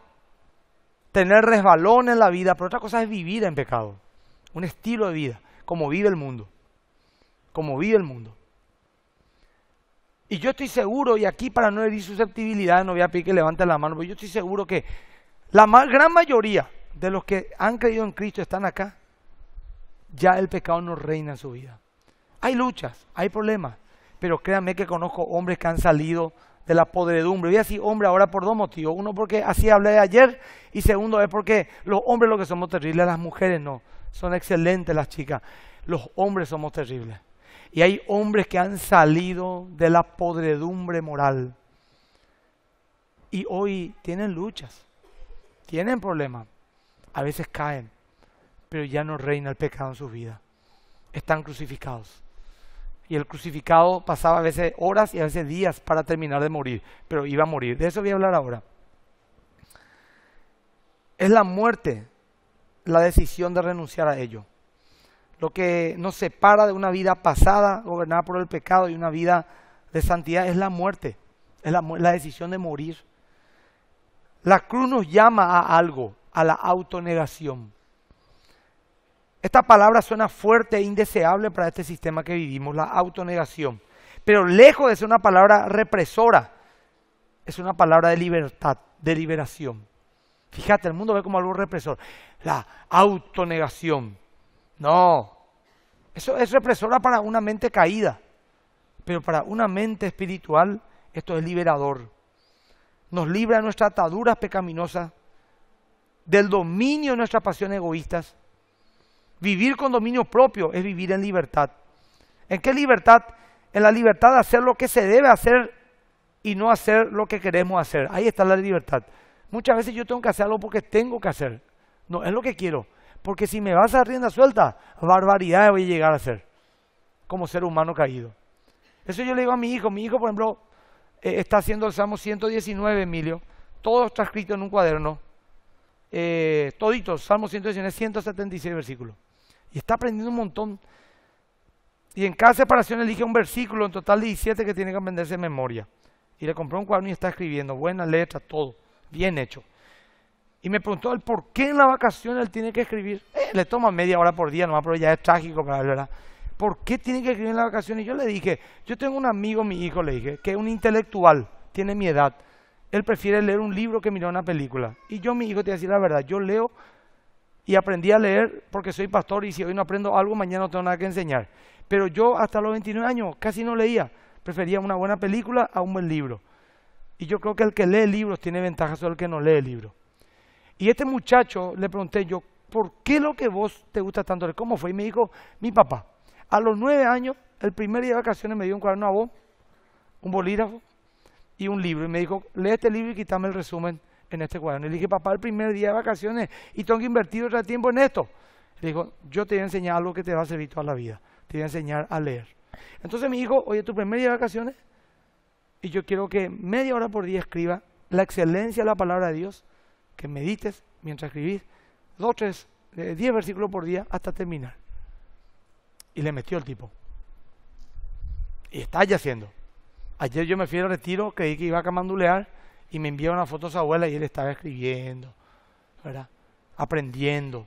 tener resbalón en la vida, pero otra cosa es vivir en pecado, un estilo de vida, como vive el mundo, como vive el mundo. Y yo estoy seguro, y aquí para no herir susceptibilidad, no voy a pedir que levanten la mano, pero yo estoy seguro que la gran mayoría de los que han creído en Cristo están acá. Ya el pecado no reina en su vida. Hay luchas, hay problemas, pero créanme que conozco hombres que han salido de la podredumbre. Voy a decir hombre ahora por dos motivos. Uno, porque así hablé ayer, y segundo, es porque los hombres lo que somos terribles, las mujeres no. Son excelentes las chicas. Los hombres somos terribles. Y hay hombres que han salido de la podredumbre moral. Y hoy tienen luchas, tienen problemas, a veces caen, pero ya no reina el pecado en sus vidas. Están crucificados. Y el crucificado pasaba a veces horas y a veces días para terminar de morir, pero iba a morir. De eso voy a hablar ahora. Es la muerte la decisión de renunciar a ello. Lo que nos separa de una vida pasada, gobernada por el pecado, y una vida de santidad es la muerte, es la, decisión de morir. La cruz nos llama a algo, a la autonegación. Esta palabra suena fuerte e indeseable para este sistema que vivimos, la autonegación. Pero lejos de ser una palabra represora, es una palabra de libertad, de liberación. Fíjate, el mundo ve como algo represor. La autonegación. No, eso es represora para una mente caída, pero para una mente espiritual esto es liberador. Nos libra de nuestras ataduras pecaminosas, del dominio de nuestras pasiones egoístas. Vivir con dominio propio es vivir en libertad. ¿En qué libertad? En la libertad de hacer lo que se debe hacer y no hacer lo que queremos hacer. Ahí está la libertad. Muchas veces yo tengo que hacer algo porque tengo que hacer. No, es lo que quiero. Porque si me vas a rienda suelta, barbaridad voy a llegar a ser como ser humano caído. Eso yo le digo a mi hijo. Mi hijo, por ejemplo, eh, está haciendo el Salmo 119, Emilio. Todo está escrito en un cuaderno. Eh, todito, Salmo 119, 176 versículos. Y está aprendiendo un montón. Y en cada separación elige un versículo, en total 17 que tiene que aprenderse en memoria. Y le compró un cuaderno y está escribiendo, buena letra, todo, bien hecho. Y me preguntó el por qué en la vacación él tiene que escribir. Eh, le toma media hora por día no pero ya es trágico para ¿verdad? ¿Por qué tiene que escribir en la vacación? Y yo le dije, yo tengo un amigo, mi hijo, le dije, que es un intelectual, tiene mi edad. Él prefiere leer un libro que mirar una película. Y yo, mi hijo, te voy a decir la verdad, yo leo y aprendí a leer porque soy pastor y si hoy no aprendo algo, mañana no tengo nada que enseñar. Pero yo hasta los 29 años casi no leía. Prefería una buena película a un buen libro. Y yo creo que el que lee libros tiene ventajas sobre el que no lee libros. Y este muchacho le pregunté yo, ¿por qué lo que vos te gusta tanto? ¿Cómo fue? Y me dijo, mi papá, a los nueve años, el primer día de vacaciones me dio un cuaderno a vos, un bolígrafo y un libro. Y me dijo, lee este libro y quítame el resumen en este cuaderno. Y le dije, papá, el primer día de vacaciones y tengo que invertir otro tiempo en esto. Le dijo, yo te voy a enseñar algo que te va a servir toda la vida. Te voy a enseñar a leer. Entonces me dijo, oye, tu primer día de vacaciones y yo quiero que media hora por día escriba la excelencia de la palabra de Dios que medites mientras escribís dos, tres, eh, diez versículos por día hasta terminar. Y le metió el tipo. Y está haciendo. Ayer yo me fui al retiro, creí que iba a camandulear y me envió una foto a su abuela y él estaba escribiendo, ¿verdad? Aprendiendo.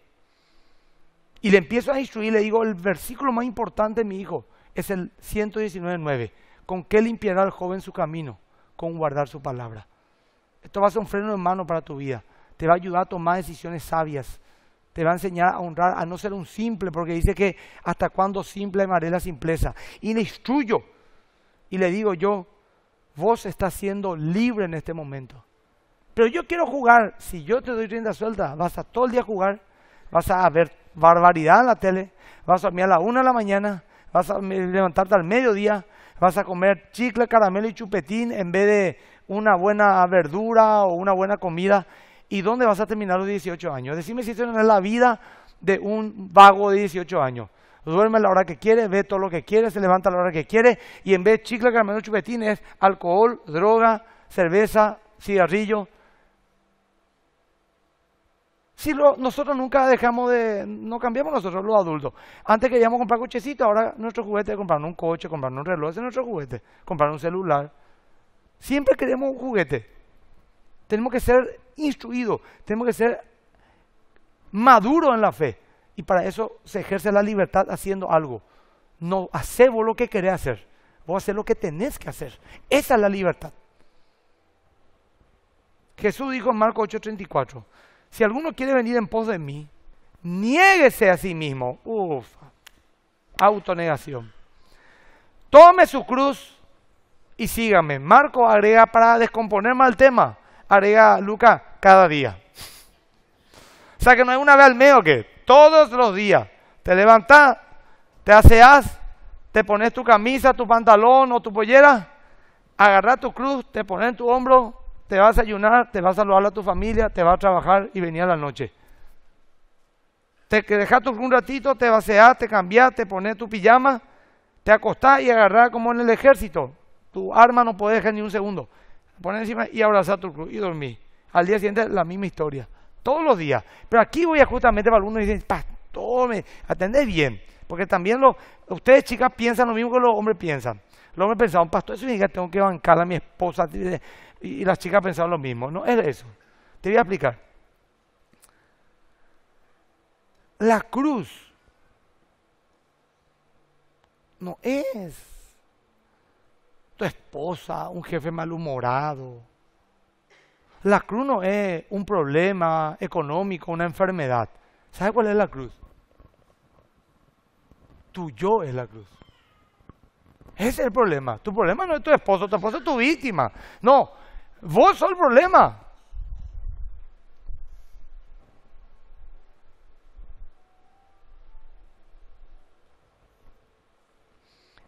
Y le empiezo a instruir, le digo, el versículo más importante, mi hijo, es el 119.9. ¿Con qué limpiará el joven su camino? Con guardar su palabra. Esto va a ser un freno en mano para tu vida te va a ayudar a tomar decisiones sabias, te va a enseñar a honrar, a no ser un simple, porque dice que hasta cuándo simple amaré la simpleza. Y le instruyo y le digo yo, vos estás siendo libre en este momento. Pero yo quiero jugar, si yo te doy rienda suelta, vas a todo el día jugar, vas a ver barbaridad en la tele, vas a dormir a la una de la mañana, vas a levantarte al mediodía, vas a comer chicle, caramelo y chupetín en vez de una buena verdura o una buena comida y dónde vas a terminar los 18 años. Decime si esto no es la vida de un vago de 18 años. Duerme a la hora que quiere, ve todo lo que quiere, se levanta a la hora que quiere y en vez de chicle, caramelo, es alcohol, droga, cerveza, cigarrillo. Si nosotros nunca dejamos de, no cambiamos nosotros los adultos. Antes queríamos comprar cochecito, ahora nuestro juguete es comprar un coche, comprar un reloj, ese es nuestro juguete, comprar un celular. Siempre queremos un juguete tenemos que ser instruidos, tenemos que ser maduros en la fe. Y para eso se ejerce la libertad haciendo algo. No, vos lo que querés hacer. Vos hacer lo que tenés que hacer. Esa es la libertad. Jesús dijo en Marcos 8:34, si alguno quiere venir en pos de mí, niéguese a sí mismo. Uf, autonegación. Tome su cruz y sígame. Marco agrega para descomponer mal el tema agrega Luca cada día. O sea que no es una vez al mes o qué, todos los días. Te levantas, te aseas, te pones tu camisa, tu pantalón o tu pollera, agarras tu cruz, te pones en tu hombro, te vas a ayunar, te vas a saludar a tu familia, te vas a trabajar y venir a la noche. Te dejas un ratito, te aseás, te cambiás, te pones tu pijama, te acostás y agarrás como en el ejército. Tu arma no puede dejar ni un segundo poner encima y abrazar tu cruz y dormir. Al día siguiente la misma historia. Todos los días. Pero aquí voy a justamente para algunos y dicen, pastor, me bien. Porque también lo ustedes chicas piensan lo mismo que los hombres piensan. Los hombres pensaban, pastor, eso significa que tengo que bancar a mi esposa. Y las chicas pensaban lo mismo. No es eso. Te voy a explicar. La cruz no es esposa, un jefe malhumorado. La cruz no es un problema económico, una enfermedad. ¿Sabes cuál es la cruz? Tu yo es la cruz. Ese es el problema. Tu problema no es tu esposo, tu esposo es tu víctima. No, vos sos el problema.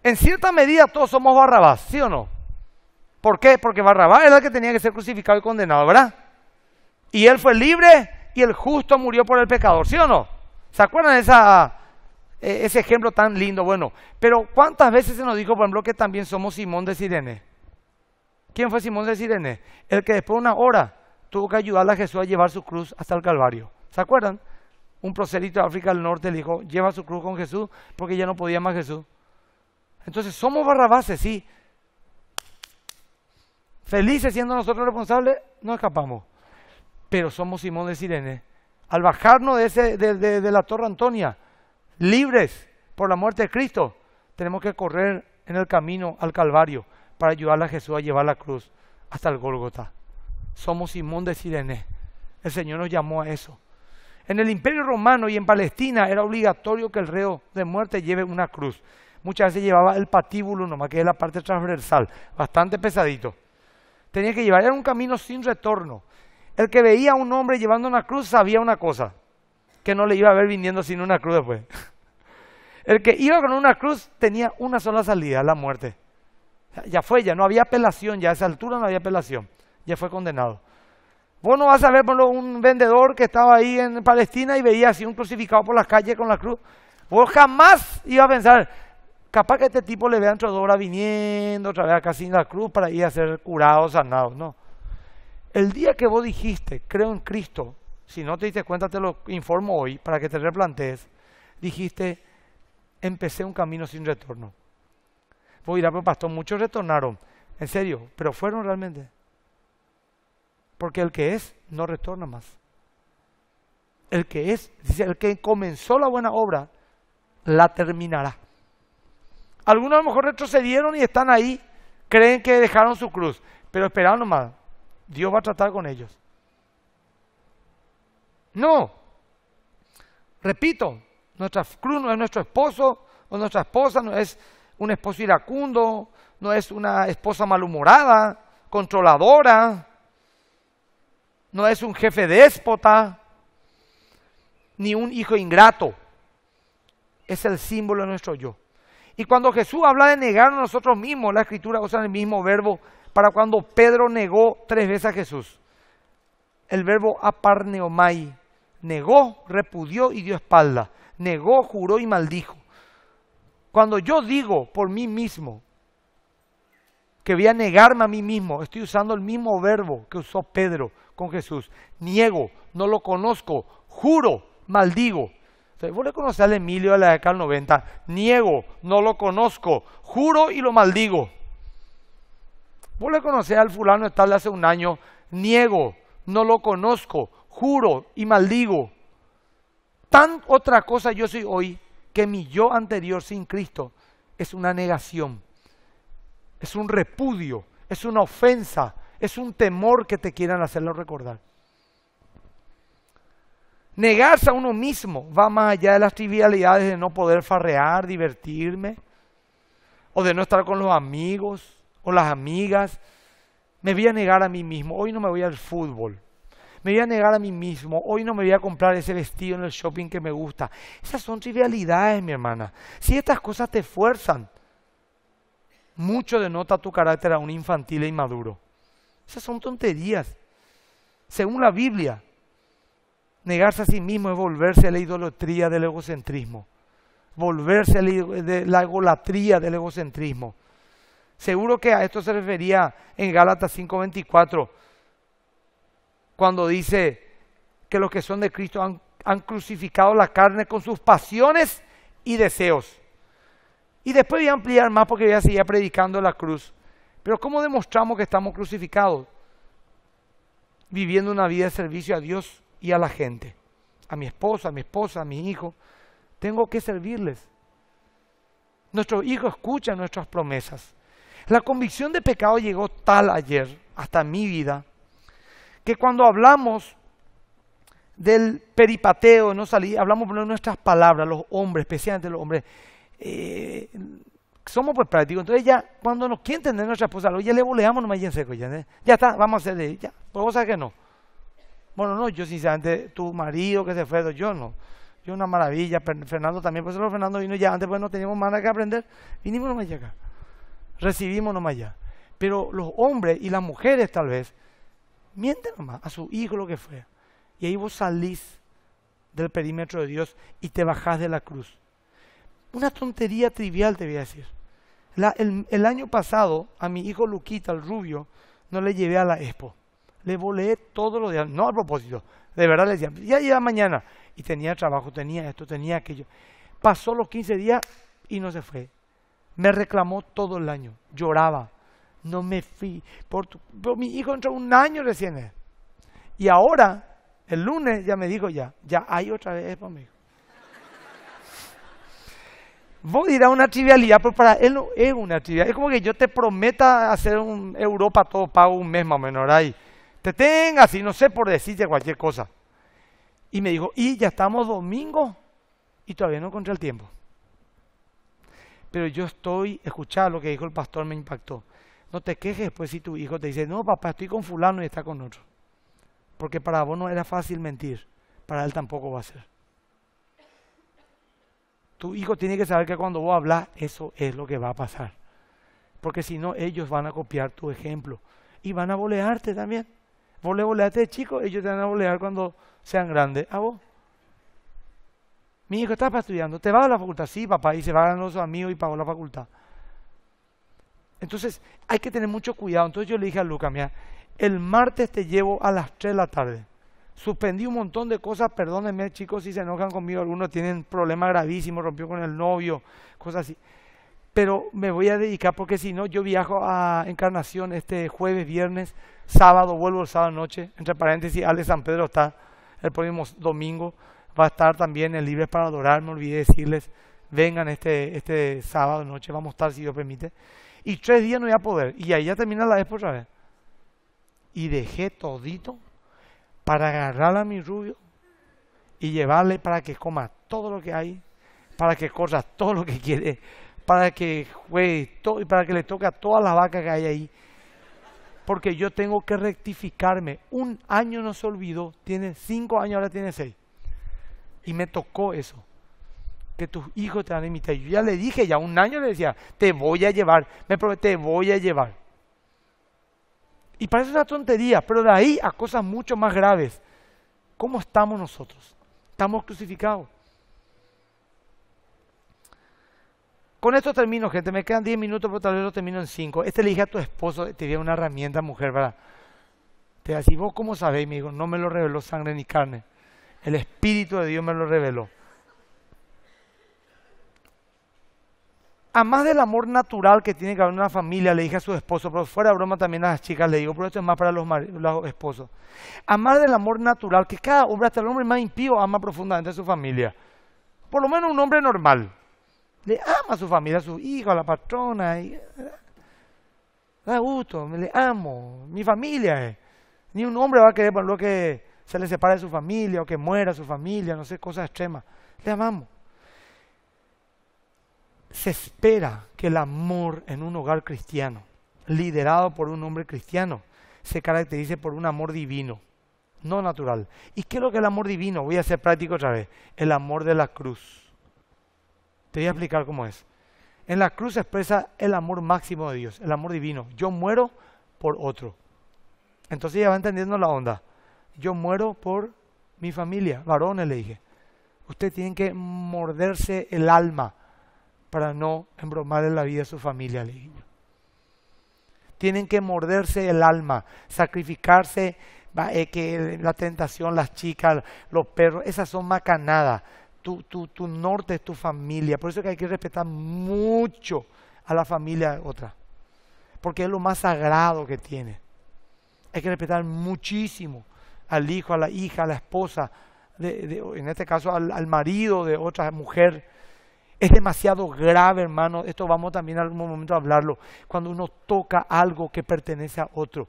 En cierta medida todos somos Barrabás, ¿sí o no? ¿Por qué? Porque Barrabás era el que tenía que ser crucificado y condenado, ¿verdad? Y él fue libre y el justo murió por el pecador, ¿sí o no? ¿Se acuerdan de esa, e, ese ejemplo tan lindo? Bueno, pero ¿cuántas veces se nos dijo, por ejemplo, que también somos Simón de Sirene? ¿Quién fue Simón de Sirene? El que después de una hora tuvo que ayudar a Jesús a llevar su cruz hasta el Calvario. ¿Se acuerdan? Un proselito de África del Norte le dijo, lleva su cruz con Jesús porque ya no podía más Jesús. Entonces, somos barrabases, sí. Felices siendo nosotros responsables, no escapamos. Pero somos Simón de Sirene. Al bajarnos de, de, la Torre Antonia, libres por la muerte de Cristo, tenemos que correr en el camino al Calvario para ayudar a Jesús a llevar la cruz hasta el Gólgota. Somos Simón de Sirene. El Señor nos llamó a eso. En el Imperio Romano y en Palestina era obligatorio que el reo de muerte lleve una cruz. Muchas veces llevaba el patíbulo nomás, que es la parte transversal, bastante pesadito. Tenía que llevar, era un camino sin retorno. El que veía a un hombre llevando una cruz sabía una cosa, que no le iba a ver viniendo sin una cruz después. <laughs> El que iba con una cruz tenía una sola salida, la muerte. Ya fue, ya no había apelación, ya a esa altura no había apelación, ya fue condenado. Vos no vas a ver por un vendedor que estaba ahí en Palestina y veía así un crucificado por las calles con la cruz. Vos jamás iba a pensar, Capaz que este tipo le vean horas viniendo otra vez acá sin la cruz para ir a ser curado, sanado, no. El día que vos dijiste, creo en Cristo, si no te diste cuenta, te lo informo hoy para que te replantees, dijiste, empecé un camino sin retorno. Voy dirás, pero pastor, muchos retornaron. En serio, pero fueron realmente. Porque el que es, no retorna más. El que es, dice, el que comenzó la buena obra, la terminará. Algunos a lo mejor retrocedieron y están ahí, creen que dejaron su cruz, pero esperad nomás. Dios va a tratar con ellos. No. Repito, nuestra cruz no es nuestro esposo o nuestra esposa, no es un esposo iracundo, no es una esposa malhumorada, controladora, no es un jefe déspota, ni un hijo ingrato. Es el símbolo de nuestro yo. Y cuando Jesús habla de negar a nosotros mismos, la escritura usa el mismo verbo para cuando Pedro negó tres veces a Jesús. El verbo aparneomai, negó, repudió y dio espalda, negó, juró y maldijo. Cuando yo digo por mí mismo que voy a negarme a mí mismo, estoy usando el mismo verbo que usó Pedro con Jesús. Niego, no lo conozco, juro, maldigo. ¿Vos le conocés al Emilio de la década del 90? Niego, no lo conozco, juro y lo maldigo. Vos le conocés al fulano de hace un año, niego, no lo conozco, juro y maldigo. Tan otra cosa yo soy hoy que mi yo anterior sin Cristo es una negación, es un repudio, es una ofensa, es un temor que te quieran hacerlo recordar. Negarse a uno mismo va más allá de las trivialidades de no poder farrear, divertirme, o de no estar con los amigos o las amigas. Me voy a negar a mí mismo. Hoy no me voy al fútbol. Me voy a negar a mí mismo. Hoy no me voy a comprar ese vestido en el shopping que me gusta. Esas son trivialidades, mi hermana. Si estas cosas te fuerzan, mucho denota tu carácter a un infantil e inmaduro. Esas son tonterías. Según la Biblia, Negarse a sí mismo es volverse a la idolatría del egocentrismo, volverse a la idolatría del egocentrismo. Seguro que a esto se refería en Gálatas 5:24, cuando dice que los que son de Cristo han, han, crucificado la carne con sus pasiones y deseos. Y después voy a ampliar más porque voy a seguir predicando la cruz. Pero ¿cómo demostramos que estamos crucificados? Viviendo una vida de servicio a Dios y a la gente, a mi esposa, a mi esposa, a mi hijo. Tengo que servirles. nuestro hijo escucha nuestras promesas. La convicción de pecado llegó tal ayer, hasta mi vida, que cuando hablamos del peripateo, no salí, hablamos por nuestras palabras, los hombres, especialmente los hombres, eh, somos pues prácticos. Entonces ya, cuando nos quieren entender nuestra esposa, ya le boleamos no y seco, ya, está, vamos a hacer de ella pero pues vos sabés que no. Bueno, no, yo sinceramente, tu marido que se fue, yo no. Yo una maravilla, Fernando también, por eso Fernando vino ya antes, pues no teníamos nada que aprender, vinimos nomás allá acá, recibimos nomás allá. Pero los hombres y las mujeres tal vez, mienten nomás a su hijo lo que fue. Y ahí vos salís del perímetro de Dios y te bajás de la cruz. Una tontería trivial te voy a decir. el, año pasado a mi hijo Luquita, el rubio, no le llevé a la expo le volé todo los días, no a propósito, de verdad le decían, ya llega mañana, y tenía trabajo, tenía esto, tenía aquello. Pasó los 15 días y no se fue. Me reclamó todo el año, lloraba, no me fui, por mi hijo entró un año recién. Y ahora, el lunes, ya me dijo ya, ya hay otra vez para mí. Vos dirás una trivialidad, pero pues, para él no es una trivialidad. Es como que yo te prometa hacer un Europa todo pago un mes más o menos, te tengas y no sé por decirte cualquier cosa. Y me dijo, y ya estamos domingo y todavía no encontré el tiempo. Pero yo estoy, escuchando lo que dijo el pastor me impactó. No te quejes pues si tu hijo te dice, no papá, estoy con fulano y está con otro. Porque para vos no era fácil mentir, para él tampoco va a ser. Tu hijo tiene que saber que cuando vos hablas, eso es lo que va a pasar. Porque si no, ellos van a copiar tu ejemplo y van a bolearte también. Vos le boleaste de chico, ellos te van a bolear cuando sean grandes. A vos. Mi hijo ¿estás para estudiando. ¿Te va a la facultad? Sí, papá. Y se a los amigos y pagó la facultad. Entonces, hay que tener mucho cuidado. Entonces yo le dije a Luca, mira, el martes te llevo a las 3 de la tarde. Suspendí un montón de cosas, perdónenme chicos si se enojan conmigo, algunos tienen problemas gravísimos, rompió con el novio, cosas así pero me voy a dedicar porque si no, yo viajo a Encarnación este jueves, viernes, sábado, vuelvo el sábado noche. Entre paréntesis, Ale San Pedro está el próximo domingo. Va a estar también el libre para Adorar, me olvidé decirles, vengan este, este sábado noche, vamos a estar si Dios permite. Y tres días no voy a poder. Y ahí ya termina la expo Y dejé todito para agarrar a mi rubio y llevarle para que coma todo lo que hay, para que corra todo lo que quiere para que juegue y para que le toque a todas las vacas que hay ahí. Porque yo tengo que rectificarme. Un año no se olvidó, tiene cinco años, ahora tiene seis. Y me tocó eso. Que tus hijos te van a imitar. Yo ya le dije, ya un año le decía, te voy a llevar. Me prometí, te voy a llevar. Y parece una tontería, pero de ahí a cosas mucho más graves. ¿Cómo estamos nosotros? Estamos crucificados. Con esto termino, gente. Me quedan 10 minutos, pero tal vez lo termino en 5. Este le dije a tu esposo, te dio una herramienta, mujer, para... Te decía, ¿vos cómo sabéis? Me hijo no me lo reveló sangre ni carne. El Espíritu de Dios me lo reveló. A más del amor natural que tiene que haber una familia, le dije a su esposo, pero fuera broma también a las chicas le digo, pero esto es más para los, los esposos. A más del amor natural, que cada hombre, hasta el hombre más impío, ama profundamente a su familia. Por lo menos un hombre normal, le ama a su familia, a su hijo, a la patrona. Y, da gusto, le amo, mi familia. Ni un hombre va a querer por lo que se le separe de su familia o que muera su familia, no sé, cosas extremas. Le amamos. Se espera que el amor en un hogar cristiano, liderado por un hombre cristiano, se caracterice por un amor divino, no natural. ¿Y qué es lo que el amor divino? Voy a ser práctico otra vez. El amor de la cruz. Te voy a explicar cómo es. En la cruz se expresa el amor máximo de Dios, el amor divino. Yo muero por otro. Entonces ya va entendiendo la onda. Yo muero por mi familia, varones, le dije. Usted tiene que morderse el alma para no en la vida a su familia, le dije Tienen que morderse el alma, sacrificarse, eh, que la tentación, las chicas, los perros, esas son macanadas tu, tu, tu norte es tu familia. Por eso es que hay que respetar mucho a la familia de otra. Porque es lo más sagrado que tiene. Hay que respetar muchísimo al hijo, a la hija, a la esposa, en este caso al, al, marido de otra mujer. Es demasiado grave, hermano. Esto vamos también en algún momento a hablarlo. Cuando uno toca algo que pertenece a otro.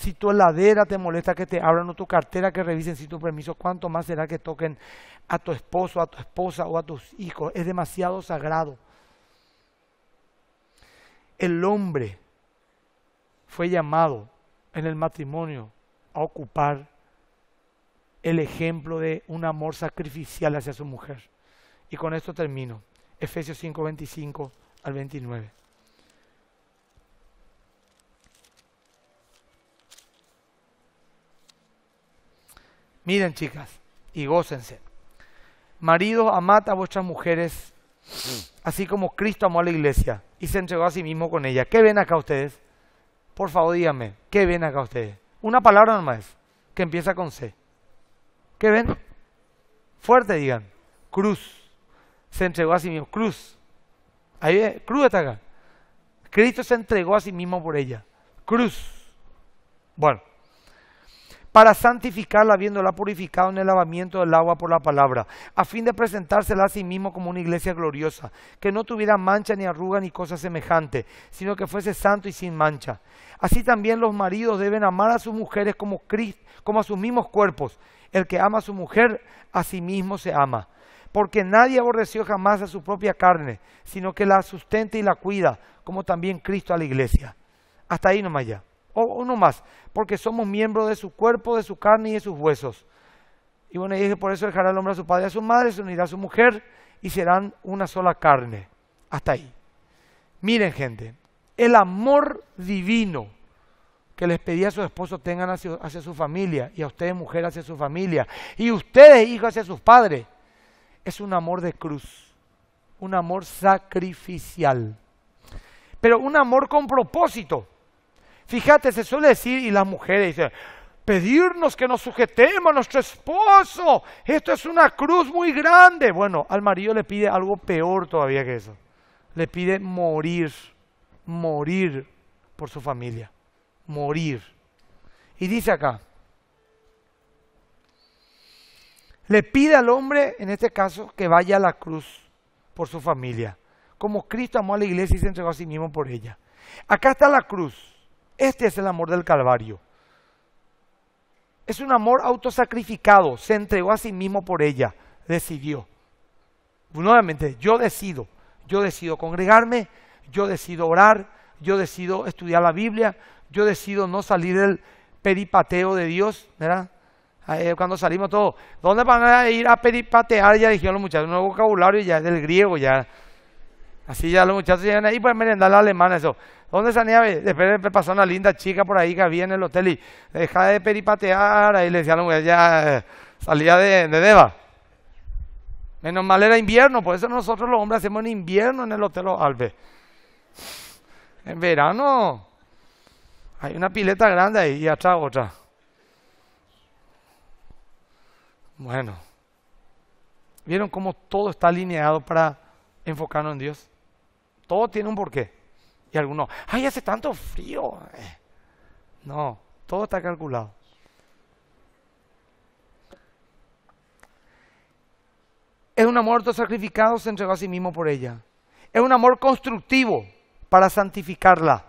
Si tu heladera te molesta que te abran o tu cartera que revisen si tu permiso, ¿cuánto más será que toquen a tu esposo, a tu esposa o a tus hijos? Es demasiado sagrado. El hombre fue llamado en el matrimonio a ocupar el ejemplo de un amor sacrificial hacia su mujer. Y con esto termino. Efesios 5.25 al 29. Miren, chicas, y gócense. Marido, amad a vuestras mujeres, así como Cristo amó a la iglesia y se entregó a sí mismo con ella. ¿Qué ven acá ustedes? Por favor, díganme, ¿qué ven acá ustedes? Una palabra nomás, que empieza con C. ¿Qué ven? Fuerte, digan. Cruz. Se entregó a sí mismo. Cruz. Ahí, cruz está acá. Cristo se entregó a sí mismo por ella. Cruz. Bueno, para santificarla habiéndola purificado en el lavamiento del agua por la palabra, a fin de presentársela a sí mismo como una iglesia gloriosa, que no tuviera mancha ni arruga ni cosa semejante, sino que fuese santo y sin mancha. Así también los maridos deben amar a sus mujeres como, a sus mismos cuerpos. El que ama a su mujer, a sí mismo se ama. Porque nadie aborreció jamás a su propia carne, sino que la sustenta y la cuida, como también Cristo a la iglesia. Hasta ahí nomás ya o uno más, porque somos miembros de su cuerpo, de su carne y de sus huesos. Y bueno, y dije, por eso dejará el hombre a su padre y a su madre, se unirá a su mujer y serán una sola carne. Hasta ahí. Miren gente, el amor divino que les pedía a su esposo tengan hacia, hacia, su familia y a ustedes mujer hacia su familia y ustedes hijos hacia sus padres, es un amor de cruz, un amor sacrificial, pero un amor con propósito. Fíjate, se suele decir, y las mujeres dicen, pedirnos que nos sujetemos a nuestro esposo, esto es una cruz muy grande. Bueno, al marido le pide algo peor todavía que eso. Le pide morir, morir por su familia, morir. Y dice acá, le pide al hombre, en este caso, que vaya a la cruz por su familia, como Cristo amó a la iglesia y se entregó a sí mismo por ella. Acá está la cruz. Este es el amor del Calvario. Es un amor autosacrificado, se entregó a sí mismo por ella, decidió. Nuevamente, yo decido, yo decido congregarme, yo decido orar, yo decido estudiar la Biblia, yo decido no salir del peripateo de Dios, ¿verdad? cuando salimos todos, ¿dónde van a ir a peripatear? Ya dijeron los muchachos, un nuevo vocabulario ya del griego, ya. Así ya los muchachos llegan ahí para pues, merendar la alemana, eso. ¿Dónde salía? Después pasó una linda chica por ahí que había en el hotel y dejaba de peripatear. Ahí le decía a la mujer, ya eh, salía de, de Deva. Menos mal era invierno, por eso nosotros los hombres hacemos en invierno en el Hotel oh, Alves. En verano hay una pileta grande ahí y atrás otra. Bueno, ¿vieron cómo todo está alineado para enfocarnos en Dios? Todo tiene un porqué. Y algunos, ay, hace tanto frío. No, todo está calculado. Es un amor sacrificado, se entregó a sí mismo por ella. Es un amor constructivo para santificarla.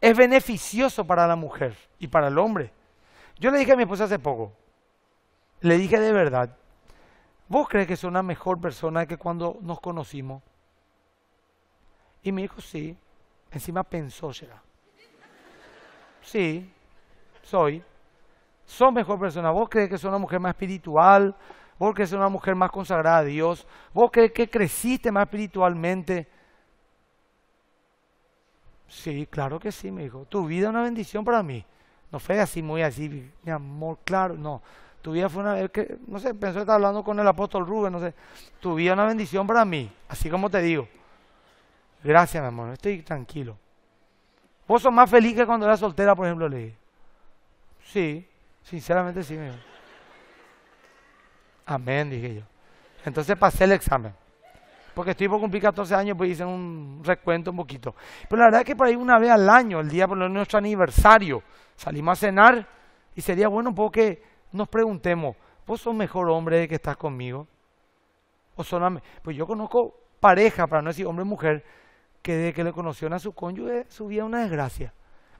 Es beneficioso para la mujer y para el hombre. Yo le dije a mi esposa hace poco, le dije de verdad, ¿vos crees que es una mejor persona que cuando nos conocimos? Y me dijo, sí. Encima pensó, será. Sí, soy. Son mejor persona. Vos crees que soy una mujer más espiritual. Vos crees que soy una mujer más consagrada a Dios. Vos crees que creciste más espiritualmente. Sí, claro que sí, me dijo. Tu vida es una bendición para mí. No fue así, muy así, mi amor, claro, no. Tu vida fue una que, no sé, pensó que estaba hablando con el apóstol Rubén, no sé. Tu vida es una bendición para mí, así como te digo. Gracias, mi amor. Estoy tranquilo. Vos sos más feliz que cuando era soltera, por ejemplo, leí? Sí, sinceramente sí, mi Amén, dije yo. Entonces pasé el examen. Porque estoy por cumplir 14 años, pues hice un recuento un poquito. Pero la verdad es que por ahí una vez al año, el día por nuestro aniversario, salimos a cenar y sería bueno un poco que nos preguntemos, ¿vos sos mejor hombre que estás conmigo? O solamente, pues yo conozco pareja, para no decir hombre o mujer, que desde que le conoció a su cónyuge, su vida una desgracia.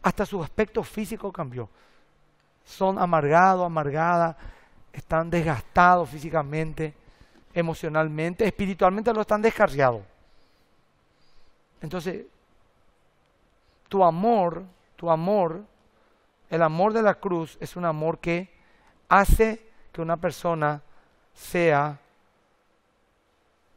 Hasta su aspecto físico cambió. Son amargados, amargadas, están desgastados físicamente, emocionalmente, espiritualmente lo están descarriado Entonces, tu amor, tu amor, el amor de la cruz es un amor que hace que una persona sea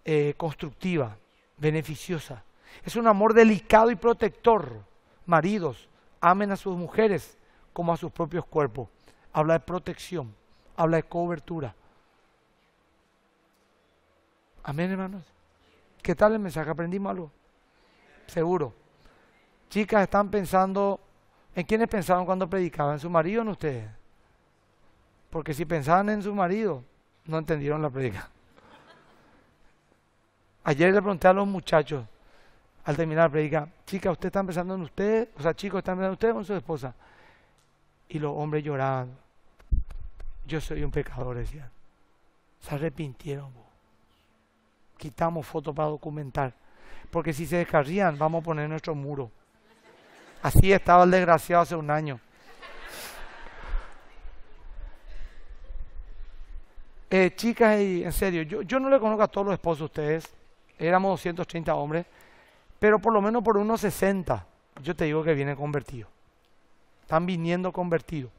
eh, constructiva, beneficiosa. Es un amor delicado y protector. Maridos, amen a sus mujeres como a sus propios cuerpos. Habla de protección, habla de cobertura. Amén, hermanos. ¿Qué tal el mensaje? ¿Aprendimos algo? Seguro. Chicas, están pensando, ¿en quiénes pensaban cuando predicaban? ¿En su marido o en ustedes? Porque si pensaban en su marido, no entendieron la predica. Ayer le pregunté a los muchachos, al terminar la predica, chica, usted está pensando en usted, o sea, chicos, están pensando en usted o en su esposa. Y los hombres lloraban. Yo soy un pecador, decían. Se arrepintieron. Quitamos fotos para documentar. Porque si se descarrían, vamos a poner nuestro muro. Así estaba el desgraciado hace un año. Eh, chicas, en serio, yo, yo no le conozco a todos los esposos de ustedes. Éramos 230 hombres pero por lo menos por unos 60, yo te digo que vienen convertidos. Están viniendo convertidos.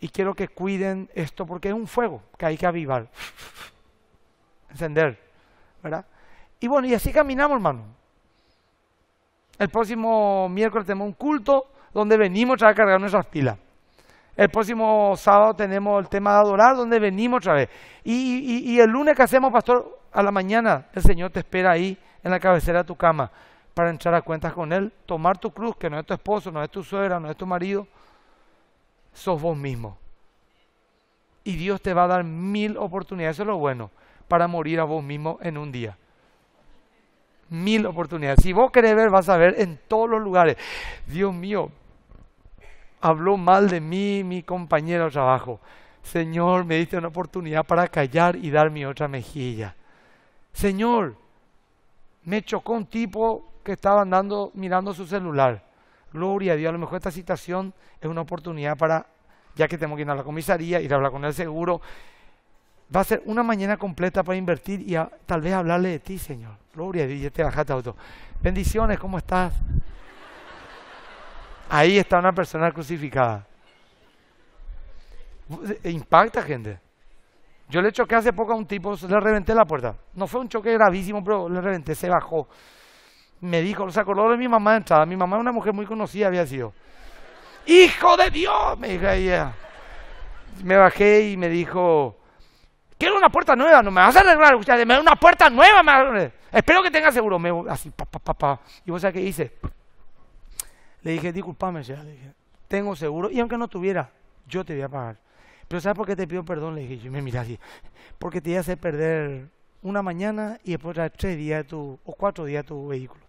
Y quiero que cuiden esto porque es un fuego que hay que avivar, encender, ¿verdad? Y bueno, y así caminamos, hermano. El próximo miércoles tenemos un culto donde venimos a cargar nuestras pilas. El próximo sábado tenemos el tema de adorar, donde venimos otra vez. Y, y el lunes que hacemos, pastor, a la mañana, el Señor te espera ahí en la cabecera de tu cama para entrar a cuentas con Él, tomar tu cruz, que no es tu esposo, no es tu suegra, no es tu marido, sos vos mismo. Y Dios te va a dar mil oportunidades, eso es lo bueno, para morir a vos mismo en un día. Mil oportunidades. Si vos querés ver, vas a ver en todos los lugares. Dios mío, habló mal de mí mi compañero de trabajo. Señor, me diste una oportunidad para callar y dar mi otra mejilla. Señor, me chocó un tipo que estaba andando mirando su celular. Gloria a Dios, a lo mejor esta situación es una oportunidad para, ya que tengo que ir a la comisaría, ir a hablar con el seguro. Va a ser una mañana completa para invertir y tal vez hablarle de ti, Señor. Gloria a Dios, ya te bajaste auto. Bendiciones, ¿cómo estás? Ahí está una persona crucificada. Impacta, gente. Yo le choqué hace poco a un tipo, le reventé la puerta. No fue un choque gravísimo, pero le reventé, se bajó. Me dijo, o se acordó de mi mamá de entrada. Mi mamá es una mujer muy conocida, había sido. ¡Hijo de Dios! Me dijo Me bajé y me dijo, quiero una puerta nueva, no me vas a arreglar, usted, me da una puerta nueva, me espero que tenga seguro. Me, así, pa, pa, pa, ¿Y vos sabés qué hice? Le dije, disculpame, ya, le dije, tengo seguro, y aunque no tuviera, yo te voy a pagar. Pero ¿sabes por qué te pido perdón? Le dije, yo me mira así. Porque te iba a hacer perder una mañana y después tres días tu, o cuatro días tu vehículo.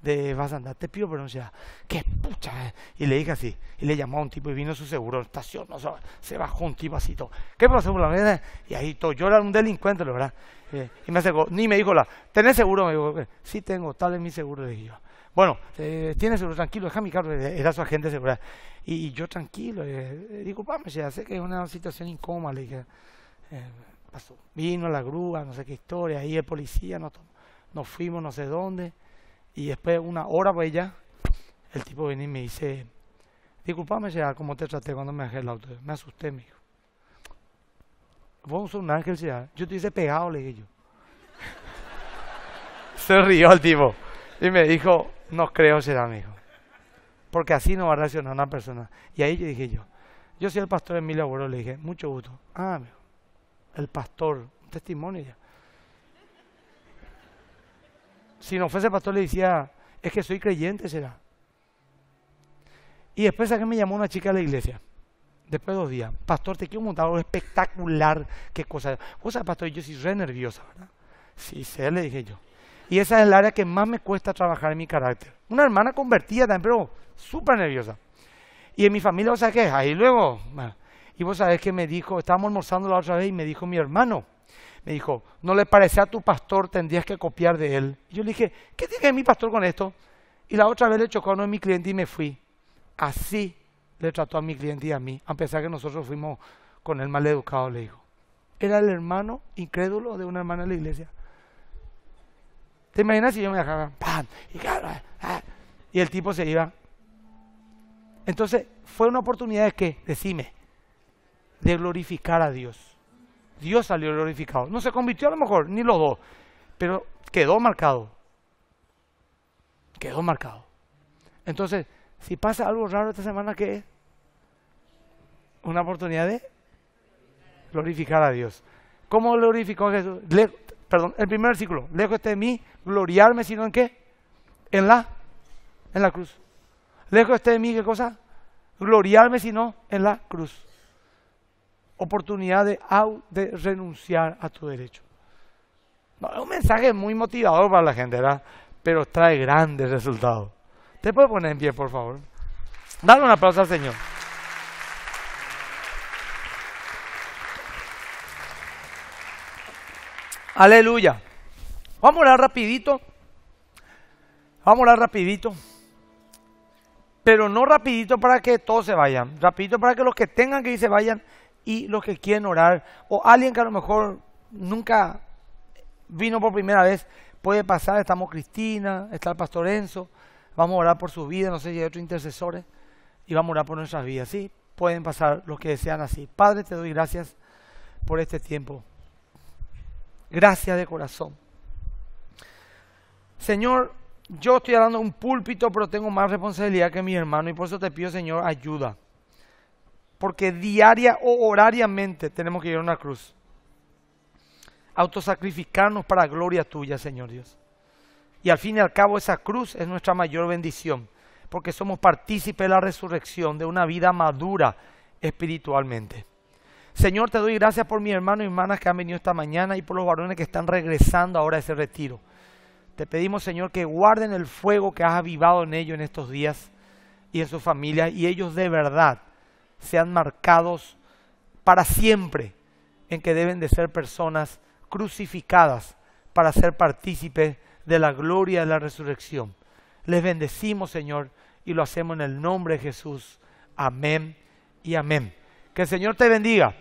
De vas a andar, te pido perdón, sea. ¿Qué pucha? Eh. Y le dije así, y le llamó a un tipo y vino su seguro, Estación, no, se bajó un tipo así, todo. ¿Qué pasó por la vida? Y ahí todo, yo era un delincuente, la verdad. Eh, y me acercó, ni me dijo la, ¿tenés seguro? Me dijo, eh, sí tengo, tal es mi seguro, le dije yo. Bueno, tiene seguro tranquilo, déjame, carro, era su agente de seguridad. Y, yo tranquilo, disculpame, ya sé que es una situación incómoda, le dije, eh, pasó. Vino la grúa, no sé qué historia, ahí el policía, nos, fuimos no sé dónde, y después una hora pues ya, el tipo viene y me dice, disculpame ya cómo te traté cuando me dejé el auto, me asusté, me dijo. Vos sos un ángel, ya. Yo te hice pegado, le dije yo. <laughs> Se rió el tipo. Y me dijo, no creo será, amigo. Porque así no va a reaccionar una persona. Y ahí yo dije yo, yo soy el pastor Emilio Abuelo, le dije, mucho gusto. Ah, amigo, el pastor, testimonio ya. Si no fuese pastor le decía, es que soy creyente, será. Y después a me llamó una chica de la iglesia, después de dos días, pastor, te quiero montar algo espectacular, qué cosa. Cosa, pastor, yo soy re nerviosa, ¿verdad? Sí, sé, le dije yo. Y esa es el área que más me cuesta trabajar en mi carácter. Una hermana convertida también, pero súper nerviosa. Y en mi familia, ¿vos sabés qué? Ahí luego. Y vos sabés que me dijo, estábamos almorzando la otra vez y me dijo mi hermano, me dijo, no le parecía a tu pastor, tendrías que copiar de él. yo le dije, ¿qué tiene mi pastor con esto? Y la otra vez le chocó a uno de mis clientes y me fui. Así le trató a mi cliente y a mí, a pesar que nosotros fuimos con el mal educado, le dijo. Era el hermano incrédulo de una hermana de la iglesia. ¿Te imaginas si yo me dejaba? ¡pam! Ah, ah, ah. Y, el tipo se iba. Entonces, fue una oportunidad de qué, decime, de glorificar a Dios. Dios salió glorificado. No se convirtió a lo mejor, ni los dos, pero quedó marcado. Quedó marcado. Entonces, si pasa algo raro esta semana, ¿qué es? Una oportunidad de glorificar a Dios. ¿Cómo glorificó a Jesús? perdón, el primer versículo, lejos de mí gloriarme, sino en qué? En la, en la cruz. Lejos de mí, ¿qué cosa? Gloriarme, sino en la cruz. Oportunidad de, de renunciar a tu derecho. No, es un mensaje muy motivador para la gente, ¿verdad? Pero trae grandes resultados. ¿Te puedo poner en pie, por favor? Dale un aplauso al Señor. Aleluya. Vamos a orar rapidito. Vamos a orar rapidito. Pero no rapidito para que todos se vayan. Rapidito para que los que tengan que ir se vayan y los que quieren orar. O alguien que a lo mejor nunca vino por primera vez puede pasar. Estamos Cristina, está el pastor Enzo. Vamos a orar por su vida. No sé si hay otros intercesores. Y vamos a orar por nuestras vidas. Sí, pueden pasar los que desean así. Padre, te doy gracias por este tiempo. Gracias de corazón. Señor, yo estoy hablando un púlpito, pero tengo más responsabilidad que mi hermano y por eso te pido, Señor, ayuda. Porque diaria o horariamente tenemos que ir a una cruz. Autosacrificarnos para gloria tuya, Señor Dios. Y al fin y al cabo esa cruz es nuestra mayor bendición, porque somos partícipes de la resurrección, de una vida madura espiritualmente. Señor, te doy gracias por mis hermanos y hermanas que han venido esta mañana y por los varones que están regresando ahora a ese retiro. Te pedimos, Señor, que guarden el fuego que has avivado en ellos en estos días y en su familia. y ellos de verdad sean marcados para siempre en que deben de ser personas crucificadas para ser partícipes de la gloria de la resurrección. Les bendecimos, Señor, y lo hacemos en el nombre de Jesús. Amén y amén. Que el Señor te bendiga.